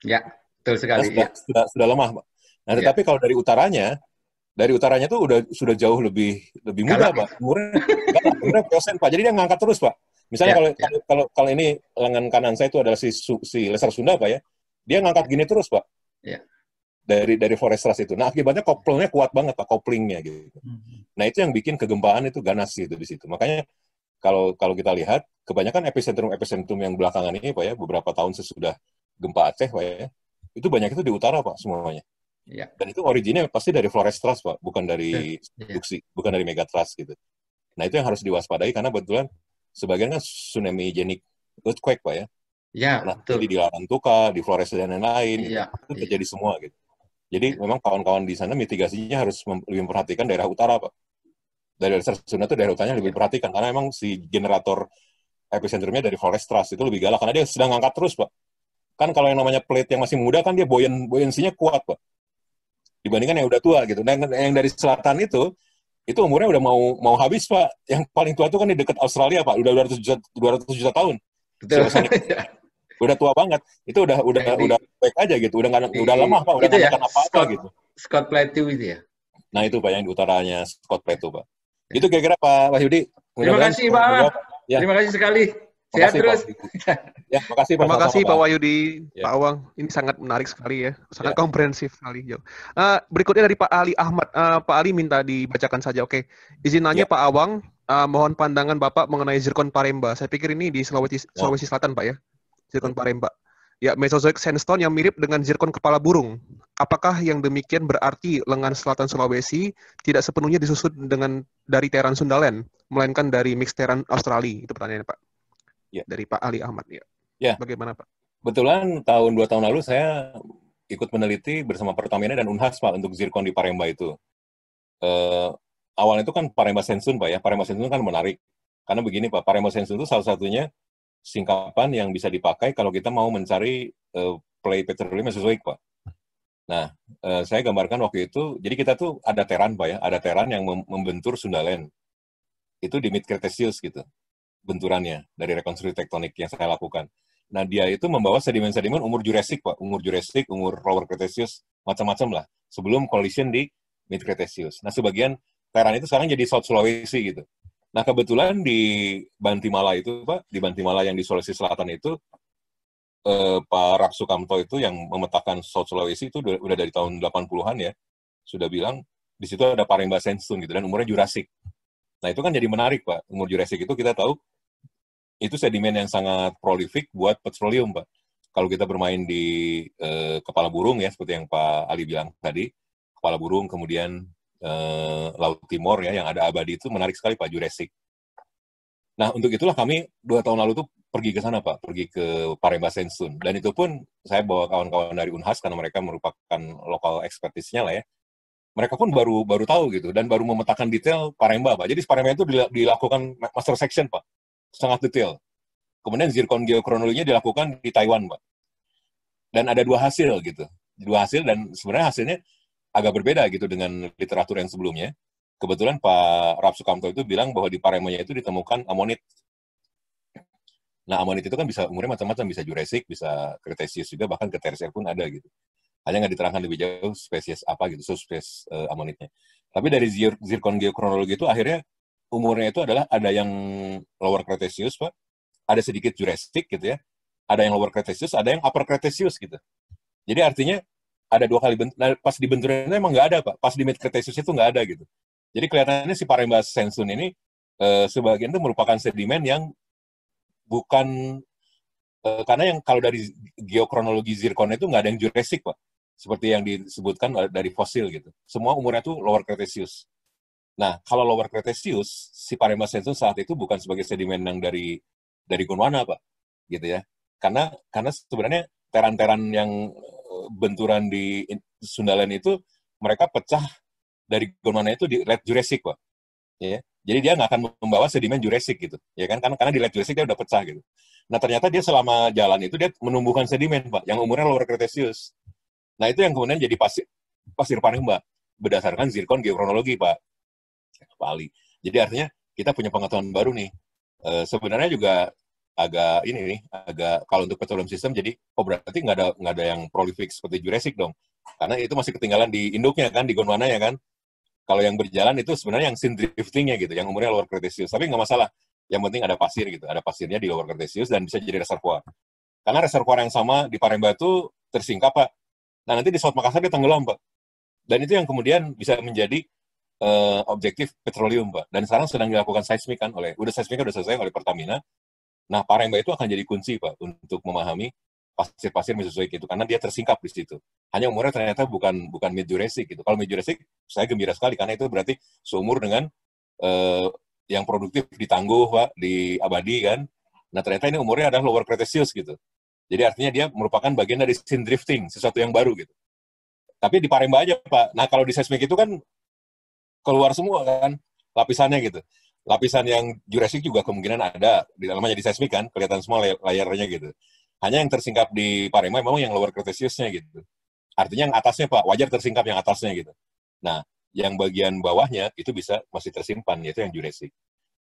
Ya, betul sekali. Nah, sudah, ya. sudah, sudah lemah, Pak. Nah, ya. tetapi ya. kalau dari utaranya, dari utaranya tuh udah sudah jauh lebih lebih mudah, Galak. Pak. Murah, murah persen, Pak. Jadi dia ngangkat terus, Pak. Misalnya ya, kalau, ya. kalau kalau kalau ini lengan kanan saya itu adalah si si laser Sunda, Pak ya. Dia ngangkat gini terus, Pak. Ya dari dari forest trust itu. Nah akibatnya koplingnya kuat banget pak koplingnya gitu. Hmm. Nah itu yang bikin kegempaan itu ganas gitu di situ. Makanya kalau kalau kita lihat kebanyakan epicentrum epicentrum yang belakangan ini pak ya beberapa tahun sesudah gempa Aceh pak ya itu banyak itu di utara pak semuanya. Yeah. Dan itu originnya pasti dari forest trust pak, bukan dari yeah. Duksi, bukan dari megatrust gitu. Nah itu yang harus diwaspadai karena kebetulan sebagian kan tsunami jenik earthquake pak ya. Ya, nah, betul. Di Larantuka, di Flores dan lain-lain, ya, itu terjadi ya. semua gitu. Jadi memang kawan-kawan di sana mitigasinya harus lebih memperhatikan daerah utara, Pak. Dari daerah Sunda itu daerah utaranya lebih diperhatikan karena memang si generator epicentrumnya dari Forestras itu lebih galak karena dia sedang angkat terus, Pak. Kan kalau yang namanya plate yang masih muda kan dia buoyancy buoyansinya kuat, Pak. Dibandingkan yang udah tua gitu. Dan yang dari selatan itu itu umurnya udah mau mau habis, Pak. Yang paling tua itu kan di dekat Australia, Pak. Udah 200 juta 200 juta tahun. Betul. udah tua banget itu udah udah Jadi, udah baik aja gitu udah nggak udah lemah pak udah nggak ya? apa apa Scott, gitu Scott Plateau itu ya nah itu pak yang di utaranya Scott Plateau pak ya. itu kira-kira pak Wahyudi terima kasih pak ya. terima kasih sekali sehat makasih, terus pak. ya makasih pak terima kasih pak Wahyudi ya. Pak Awang ini sangat menarik sekali ya sangat ya. komprehensif sekali jauh eh, uh, berikutnya dari Pak Ali Ahmad uh, Pak Ali minta dibacakan saja oke izin nanya ya. Pak Awang uh, mohon pandangan Bapak mengenai zirkon Paremba. Saya pikir ini di Sulawesi, Sulawesi Selatan, Pak ya. Zirkon Paremba. Ya, Mesozoic sandstone yang mirip dengan zirkon kepala burung. Apakah yang demikian berarti lengan selatan Sulawesi tidak sepenuhnya disusun dengan dari teran Sundaland melainkan dari mix teran Australia? Itu pertanyaannya, Pak. Ya. Dari Pak Ali Ahmad, ya. Ya. Bagaimana, Pak? Betulan tahun dua tahun lalu saya ikut meneliti bersama Pertamina dan Unhas, Pak, untuk zirkon di Paremba itu. Uh, awalnya itu kan Paremba Sensun, Pak, ya. Paremba Sensun kan menarik. Karena begini, Pak, Paremba Sensun itu salah satunya singkapan yang bisa dipakai kalau kita mau mencari uh, play petroleum yang sesuai, Pak. Nah, uh, saya gambarkan waktu itu, jadi kita tuh ada teran, Pak ya, ada teran yang membentur Sundaland. Itu di mid Cretaceous gitu, benturannya dari rekonstruksi tektonik yang saya lakukan. Nah, dia itu membawa sedimen-sedimen umur Jurassic, Pak. Umur Jurassic, umur Lower Cretaceous, macam-macam lah. Sebelum collision di mid Cretaceous. Nah, sebagian Teran itu sekarang jadi South Sulawesi gitu. Nah, kebetulan di Bantimala itu, Pak, di Bantimala yang di Sulawesi Selatan itu, eh, Pak Raksukamto itu yang memetakan South Sulawesi itu udah, dari tahun 80-an ya, sudah bilang di situ ada Parimba Sandstone gitu, dan umurnya Jurassic Nah, itu kan jadi menarik, Pak. Umur Jurassic itu kita tahu itu sedimen yang sangat prolifik buat petroleum, Pak. Kalau kita bermain di eh, kepala burung ya, seperti yang Pak Ali bilang tadi, kepala burung, kemudian eh, Laut Timor ya, yang ada abadi itu menarik sekali Pak Jurassic. Nah, untuk itulah kami dua tahun lalu tuh pergi ke sana Pak, pergi ke Paremba Sensun. Dan itu pun saya bawa kawan-kawan dari Unhas karena mereka merupakan lokal ekspertisnya lah ya. Mereka pun baru baru tahu gitu dan baru memetakan detail Paremba Pak. Jadi Paremba itu dilakukan master section Pak, sangat detail. Kemudian zirkon geokronologinya dilakukan di Taiwan Pak. Dan ada dua hasil gitu, dua hasil dan sebenarnya hasilnya agak berbeda gitu dengan literatur yang sebelumnya. Kebetulan Pak Rap Sukamto itu bilang bahwa di Paremonya itu ditemukan amonit. Nah, amonit itu kan bisa umurnya macam-macam, bisa Jurassic, bisa Cretaceous juga, bahkan ke Tertiary pun ada gitu. Hanya nggak diterangkan lebih jauh spesies apa gitu, subspesies uh, amonitnya. Tapi dari zir zirkon geokronologi itu akhirnya umurnya itu adalah ada yang lower Cretaceous, Pak, ada sedikit Jurassic gitu ya, ada yang lower Cretaceous, ada yang upper Cretaceous gitu. Jadi artinya ada dua kali bentur. Nah, pas dibenturin emang nggak ada, Pak. Pas di Cretaceous itu nggak ada gitu. Jadi kelihatannya si Paremba sensun ini eh, sebagian itu merupakan sedimen yang bukan eh, karena yang kalau dari geokronologi zirkon itu nggak ada yang Jurassic, Pak. Seperti yang disebutkan eh, dari fosil gitu. Semua umurnya tuh lower Cretaceous. Nah, kalau lower Cretaceous, si Paremba sensun saat itu bukan sebagai sedimen yang dari dari Gunwana Pak. Gitu ya. Karena karena sebenarnya teran-teran yang benturan di Sundaland itu mereka pecah dari Gondwana itu di Red Jurassic, Pak. Ya. Jadi dia nggak akan membawa sedimen Jurassic gitu, ya kan? Karena karena di Red Jurassic dia udah pecah gitu. Nah ternyata dia selama jalan itu dia menumbuhkan sedimen, Pak, yang umurnya lower Cretaceous. Nah itu yang kemudian jadi pasir pasir panik mbak, berdasarkan zirkon geokronologi, Pak. Bali. Jadi artinya kita punya pengetahuan baru nih. E, sebenarnya juga agak ini nih, agak kalau untuk petroleum system jadi oh berarti nggak ada nggak ada yang prolific seperti Jurassic dong. Karena itu masih ketinggalan di induknya kan, di Gondwana ya kan. Kalau yang berjalan itu sebenarnya yang sin driftingnya gitu, yang umurnya lower Cretaceous. Tapi nggak masalah, yang penting ada pasir gitu, ada pasirnya di lower Cretaceous dan bisa jadi reservoir. Karena reservoir yang sama di Paremba itu tersingkap pak. Nah nanti di South Makassar dia tenggelam pak. Dan itu yang kemudian bisa menjadi uh, objektif petroleum, Pak. Dan sekarang sedang dilakukan seismik kan oleh udah seismiknya udah selesai oleh Pertamina, Nah, Paremba itu akan jadi kunci, Pak, untuk memahami pasir-pasir Mesozoik itu karena dia tersingkap di situ. Hanya umurnya ternyata bukan bukan mid Jurassic gitu. Kalau mid Jurassic saya gembira sekali karena itu berarti seumur dengan eh, yang produktif ditangguh Tangguh, Pak, di Abadi kan. Nah, ternyata ini umurnya adalah Lower Cretaceous gitu. Jadi artinya dia merupakan bagian dari scene drifting, sesuatu yang baru gitu. Tapi di Paremba aja, Pak. Nah, kalau di seismik itu kan keluar semua kan lapisannya gitu lapisan yang Jurassic juga kemungkinan ada di dalamnya di seismik kan kelihatan semua layarnya gitu hanya yang tersingkap di Parema memang yang lower Cretaceousnya gitu artinya yang atasnya pak wajar tersingkap yang atasnya gitu nah yang bagian bawahnya itu bisa masih tersimpan yaitu yang Jurassic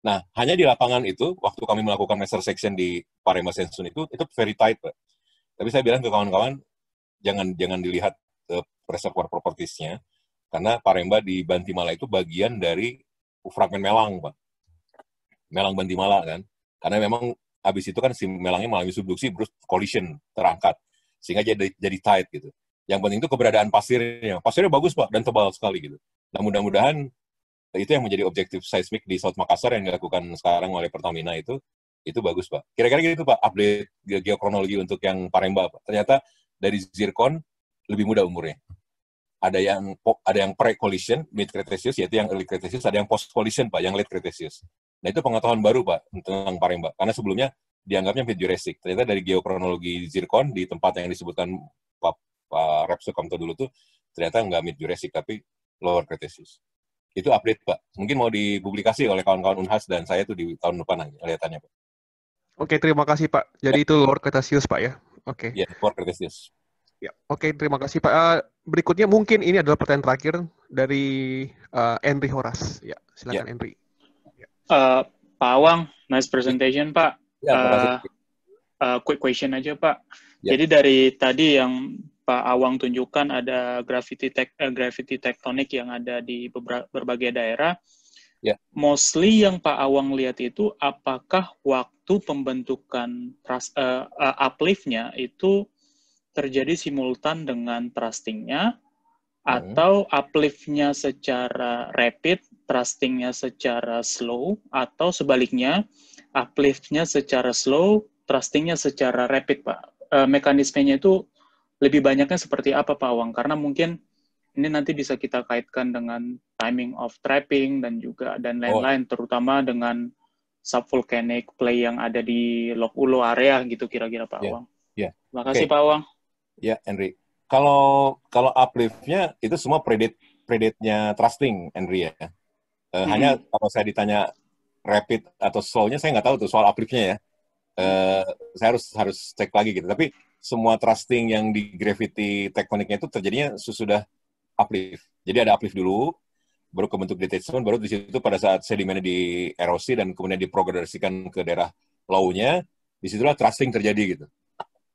nah hanya di lapangan itu waktu kami melakukan master section di Parema Sensun itu itu very tight pak tapi saya bilang ke kawan-kawan jangan jangan dilihat uh, reservoir propertiesnya karena Paremba di Bantimala itu bagian dari fragmen Melang, Pak. Melang Bandimala kan. Karena memang habis itu kan si Melangnya mengalami subduksi, terus collision terangkat. Sehingga jadi, jadi tight gitu. Yang penting itu keberadaan pasirnya. Pasirnya bagus, Pak, dan tebal sekali gitu. Nah, mudah-mudahan itu yang menjadi objektif seismik di South Makassar yang dilakukan sekarang oleh Pertamina itu itu bagus pak. Kira-kira gitu pak update geokronologi untuk yang Paremba pak. Ternyata dari zirkon lebih muda umurnya ada yang ada yang pre collision mid Cretaceous yaitu yang early Cretaceous ada yang post collision pak yang late Cretaceous nah itu pengetahuan baru pak tentang Parimba karena sebelumnya dianggapnya mid Jurassic ternyata dari geokronologi zirkon di tempat yang disebutkan pak pak Repsukamto dulu tuh ternyata nggak mid Jurassic tapi lower Cretaceous itu update pak mungkin mau dipublikasi oleh kawan-kawan unhas dan saya tuh di tahun depan kelihatannya pak Oke, terima kasih Pak. Jadi ya. itu lower Cretaceous Pak ya. Oke. Okay. Ya, lower Cretaceous. Ya, oke, terima kasih Pak. Uh, berikutnya mungkin ini adalah pertanyaan terakhir dari uh, Henry Horas. Ya, silakan yeah. Henry. Yeah. Uh, Pak Awang, nice presentation Pak. Yeah, uh, uh, quick question aja Pak. Yeah. Jadi dari tadi yang Pak Awang tunjukkan ada gravity tek uh, eh, gravity tektonik yang ada di berbagai daerah. Yeah. Mostly yang Pak Awang lihat itu apakah waktu pembentukan uh, uh, upliftnya itu terjadi simultan dengan trustingnya hmm. atau upliftnya secara rapid, trustingnya secara slow, atau sebaliknya upliftnya secara slow, trustingnya secara rapid, Pak. E, mekanismenya itu lebih banyaknya seperti apa, Pak Awang? Karena mungkin ini nanti bisa kita kaitkan dengan timing of trapping dan juga dan oh. lain-lain, oh. terutama dengan subvolcanic play yang ada di Lok Ulo area gitu kira-kira, Pak yeah. Awang. Yeah. Terima kasih, okay. Pak Awang. Ya, Henry. Kalau kalau upliftnya itu semua predate predate trusting, Henry ya. Uh, hmm. Hanya kalau saya ditanya rapid atau slow-nya saya nggak tahu tuh soal upliftnya ya. Uh, saya harus harus cek lagi gitu. Tapi semua trusting yang di gravity tektoniknya itu terjadinya sesudah uplift. Jadi ada uplift dulu, baru ke bentuk detachment, baru di situ pada saat sedimennya erosi dan kemudian diprogresikan ke daerah low-nya, disitulah trusting terjadi gitu.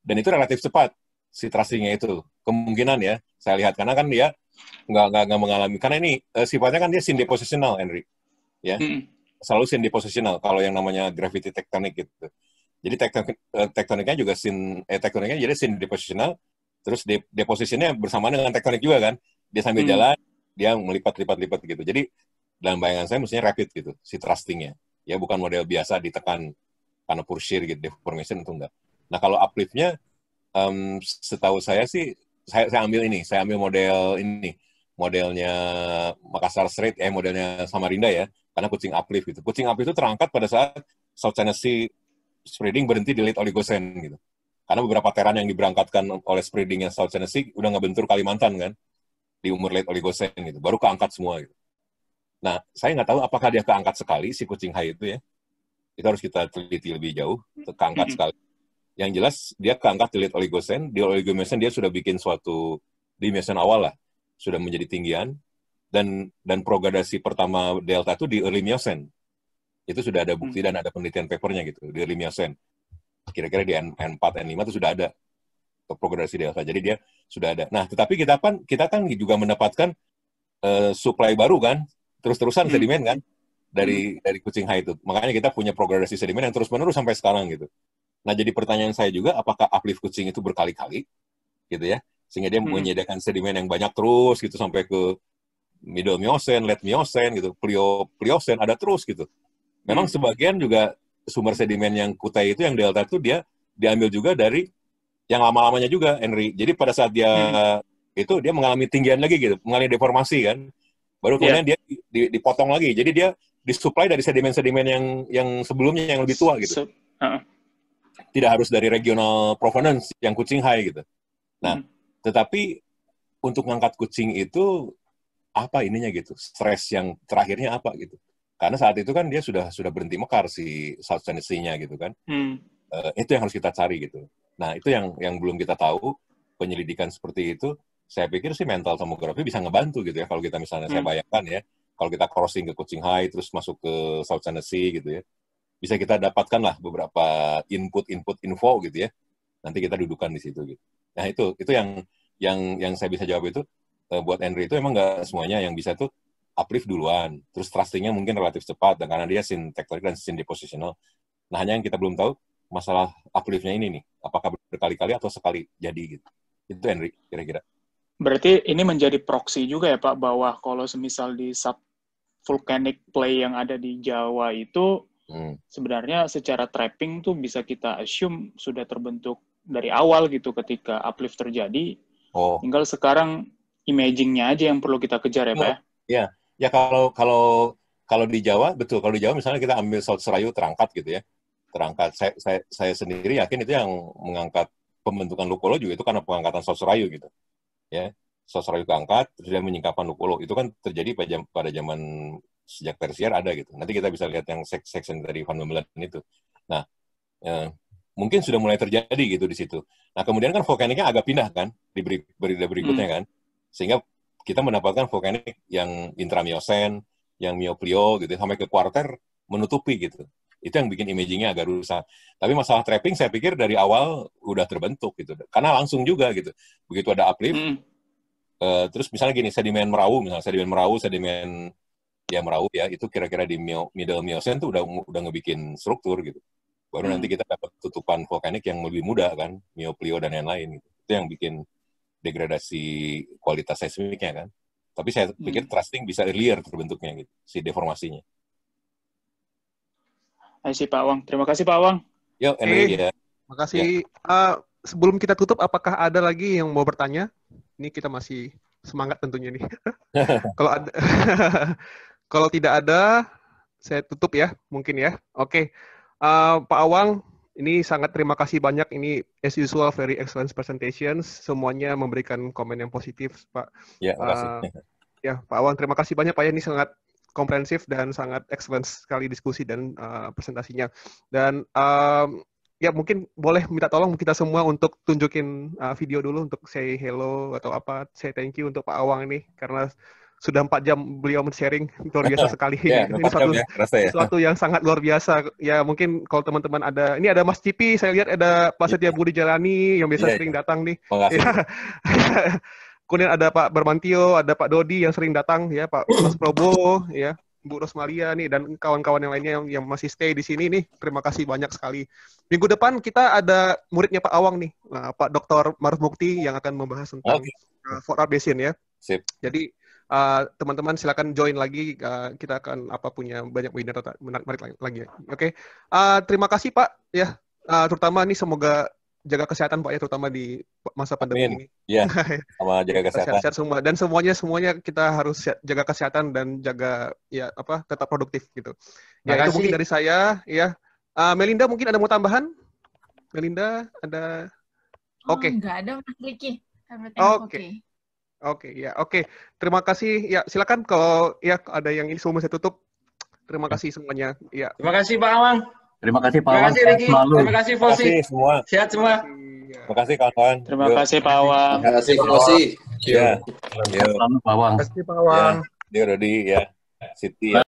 Dan itu relatif cepat si trustingnya itu kemungkinan ya saya lihat karena kan dia nggak nggak nggak mengalami karena ini uh, sifatnya kan dia sin deposisional, Henry ya hmm. selalu sin deposisional. kalau yang namanya gravity tektonik gitu jadi tektoniknya eh, juga sin eh, tektoniknya jadi sin depositional terus de, deposisinya bersamaan dengan tektonik juga kan dia sambil hmm. jalan dia melipat-lipat-lipat gitu jadi dalam bayangan saya mestinya rapid gitu si trustingnya ya bukan model biasa ditekan karena pursir gitu deformation itu enggak nah kalau upliftnya um, setahu saya sih saya, saya ambil ini, saya ambil model ini, modelnya Makassar Street, eh modelnya Samarinda ya, karena kucing uplift gitu. Kucing uplift itu terangkat pada saat South China Sea spreading berhenti di Late oligosen gitu. Karena beberapa teran yang diberangkatkan oleh spreadingnya South China Sea udah ngebentur Kalimantan kan, di umur Late oligosen gitu, baru keangkat semua gitu. Nah, saya nggak tahu apakah dia keangkat sekali si kucing hai itu ya. Itu harus kita teliti lebih jauh, keangkat sekali yang jelas dia keangkat di oleh oligosen. Di oligomeson dia sudah bikin suatu di awal lah, sudah menjadi tinggian dan dan progradasi pertama delta itu di early Miocene. Itu sudah ada bukti hmm. dan ada penelitian papernya gitu di early Miocene. Kira-kira di N, N4 N5 itu sudah ada progradasi delta. Jadi dia sudah ada. Nah, tetapi kita kan kita kan juga mendapatkan uh, supply baru kan, terus-terusan hmm. sedimen kan dari hmm. dari kucing high itu. Makanya kita punya progradasi sedimen yang terus-menerus sampai sekarang gitu. Nah, jadi pertanyaan saya juga, apakah uplift kucing itu berkali-kali, gitu ya, sehingga dia hmm. menyediakan sedimen yang banyak terus, gitu, sampai ke middle miosen, late miosen, gitu, plio, pliosen, ada terus, gitu. Memang hmm. sebagian juga sumber sedimen yang kutai itu, yang delta itu, dia diambil juga dari yang lama-lamanya juga, Henry. Jadi pada saat dia hmm. itu, dia mengalami tinggian lagi, gitu, mengalami deformasi, kan. Baru iya. kemudian yeah. dia dipotong lagi. Jadi dia disuplai dari sedimen-sedimen yang yang sebelumnya, yang lebih tua, gitu. So, uh tidak harus dari regional provenance yang kucing high gitu. Nah, hmm. tetapi untuk mengangkat kucing itu apa ininya gitu, stres yang terakhirnya apa gitu. Karena saat itu kan dia sudah sudah berhenti mekar si South Tennessee-nya gitu kan. Hmm. Uh, itu yang harus kita cari gitu. Nah, itu yang yang belum kita tahu penyelidikan seperti itu. Saya pikir sih mental tomografi bisa ngebantu gitu ya kalau kita misalnya hmm. saya bayangkan ya, kalau kita crossing ke kucing high terus masuk ke South Tennessee gitu ya bisa kita dapatkan lah beberapa input-input info gitu ya. Nanti kita dudukan di situ gitu. Nah itu itu yang yang yang saya bisa jawab itu eh, buat Henry itu emang nggak semuanya yang bisa tuh uplift duluan. Terus trustingnya mungkin relatif cepat dan karena dia sin tektonik dan sin depositional. Nah hanya yang kita belum tahu masalah upliftnya ini nih. Apakah berkali-kali atau sekali jadi gitu. Itu Henry kira-kira. Berarti ini menjadi proxy juga ya Pak bahwa kalau semisal di sub vulkanik play yang ada di Jawa itu Hmm. Sebenarnya secara trapping tuh bisa kita assume sudah terbentuk dari awal gitu ketika uplift terjadi. Oh. Tinggal sekarang imagingnya aja yang perlu kita kejar ya, Pak. Ya, iya. ya, ya kalau kalau kalau di Jawa betul kalau di Jawa misalnya kita ambil South Serayu terangkat gitu ya. Terangkat saya, saya, saya sendiri yakin itu yang mengangkat pembentukan Lukolo juga itu karena pengangkatan South Serayu gitu. Ya. serayu keangkat, terus dia menyingkapkan Lukolo. Itu kan terjadi pada zaman sejak tersier ada gitu. Nanti kita bisa lihat yang section dari Van Bumelen itu. Nah, eh, mungkin sudah mulai terjadi gitu di situ. Nah, kemudian kan vulkaniknya agak pindah kan di berita berikutnya hmm. kan. Sehingga kita mendapatkan vulkanik yang intramiosen, yang mioplio gitu sampai ke kuarter menutupi gitu. Itu yang bikin imagingnya agak rusak. Tapi masalah trapping saya pikir dari awal udah terbentuk gitu. Karena langsung juga gitu. Begitu ada uplift, hmm. uh, terus misalnya gini, sedimen merau, misalnya sedimen merau, sedimen ya merauh ya itu kira-kira di middle Miocene tuh udah udah ngebikin struktur gitu. Baru hmm. nanti kita dapat tutupan vulkanik yang lebih muda kan, mioplio dan lain-lain gitu. Itu yang bikin degradasi kualitas seismiknya kan. Tapi saya hmm. pikir hmm. trusting bisa earlier terbentuknya gitu, si deformasinya. Ayo sih Pak Wang. Terima kasih Pak Wang. Yuk, hey, ya. Makasih. Ya. Uh, sebelum kita tutup, apakah ada lagi yang mau bertanya? Ini kita masih semangat tentunya nih. Kalau ada Kalau tidak ada, saya tutup ya, mungkin ya. Oke, okay. uh, eh, Pak Awang, ini sangat terima kasih banyak. Ini as usual very excellent presentations. Semuanya memberikan komen yang positif, Pak. Ya, uh, ya Pak Awang, terima kasih banyak Pak. Ya. Ini sangat komprehensif dan sangat excellent sekali diskusi dan uh, presentasinya. Dan um, ya mungkin boleh minta tolong kita semua untuk tunjukin uh, video dulu untuk say hello atau apa, say thank you untuk Pak Awang ini karena sudah empat jam beliau men-sharing luar biasa sekali. yeah, ini suatu, ya, ya. suatu yang sangat luar biasa. Ya mungkin kalau teman-teman ada, ini ada Mas Cipi, saya lihat ada Pak iya. Setia Budi Jalani yang biasa yeah, sering yeah. datang nih. Ya. Kemudian ada Pak Bermantio, ada Pak Dodi yang sering datang ya, Pak Mas Probo ya. Bu Rosmalia nih dan kawan-kawan yang lainnya yang, yang masih stay di sini nih. Terima kasih banyak sekali. Minggu depan kita ada muridnya Pak Awang nih, nah, Pak Dr. Maruf Mukti yang akan membahas tentang okay. uh, Fort Art ya. Sip. Jadi Eh, teman-teman uh, silakan join lagi uh, kita akan apa punya banyak webinar menarik lagi oke okay. uh, eh, terima kasih pak ya uh, terutama nih semoga jaga kesehatan pak ya terutama di masa pandemi Amin. ini ya sama jaga kesehatan sehat, sehat semua dan semuanya semuanya kita harus jaga kesehatan dan jaga ya apa tetap produktif gitu ya itu mungkin dari saya ya uh, Melinda mungkin ada mau tambahan Melinda ada oh, oke oh, nggak ada Mas Riki oke okay. Oke, okay, ya, oke. Okay. Terima kasih. Ya, silakan kalau ya ada yang ini semua saya tutup. Terima ya. kasih semuanya. Ya. Terima kasih Pak Awang. Terima kasih Pak Awang. Terima kasih Riki. Terima kasih Fosi. Terima kasih semua. Sehat semua. Iya. Terima kasih kawan. Terima kasih Pak Awang. Terima kasih Fosi. Ya. Terima kasih Pak Awang. Terima kasih Pak Awang. Ya, Rodi ya. Siti ya.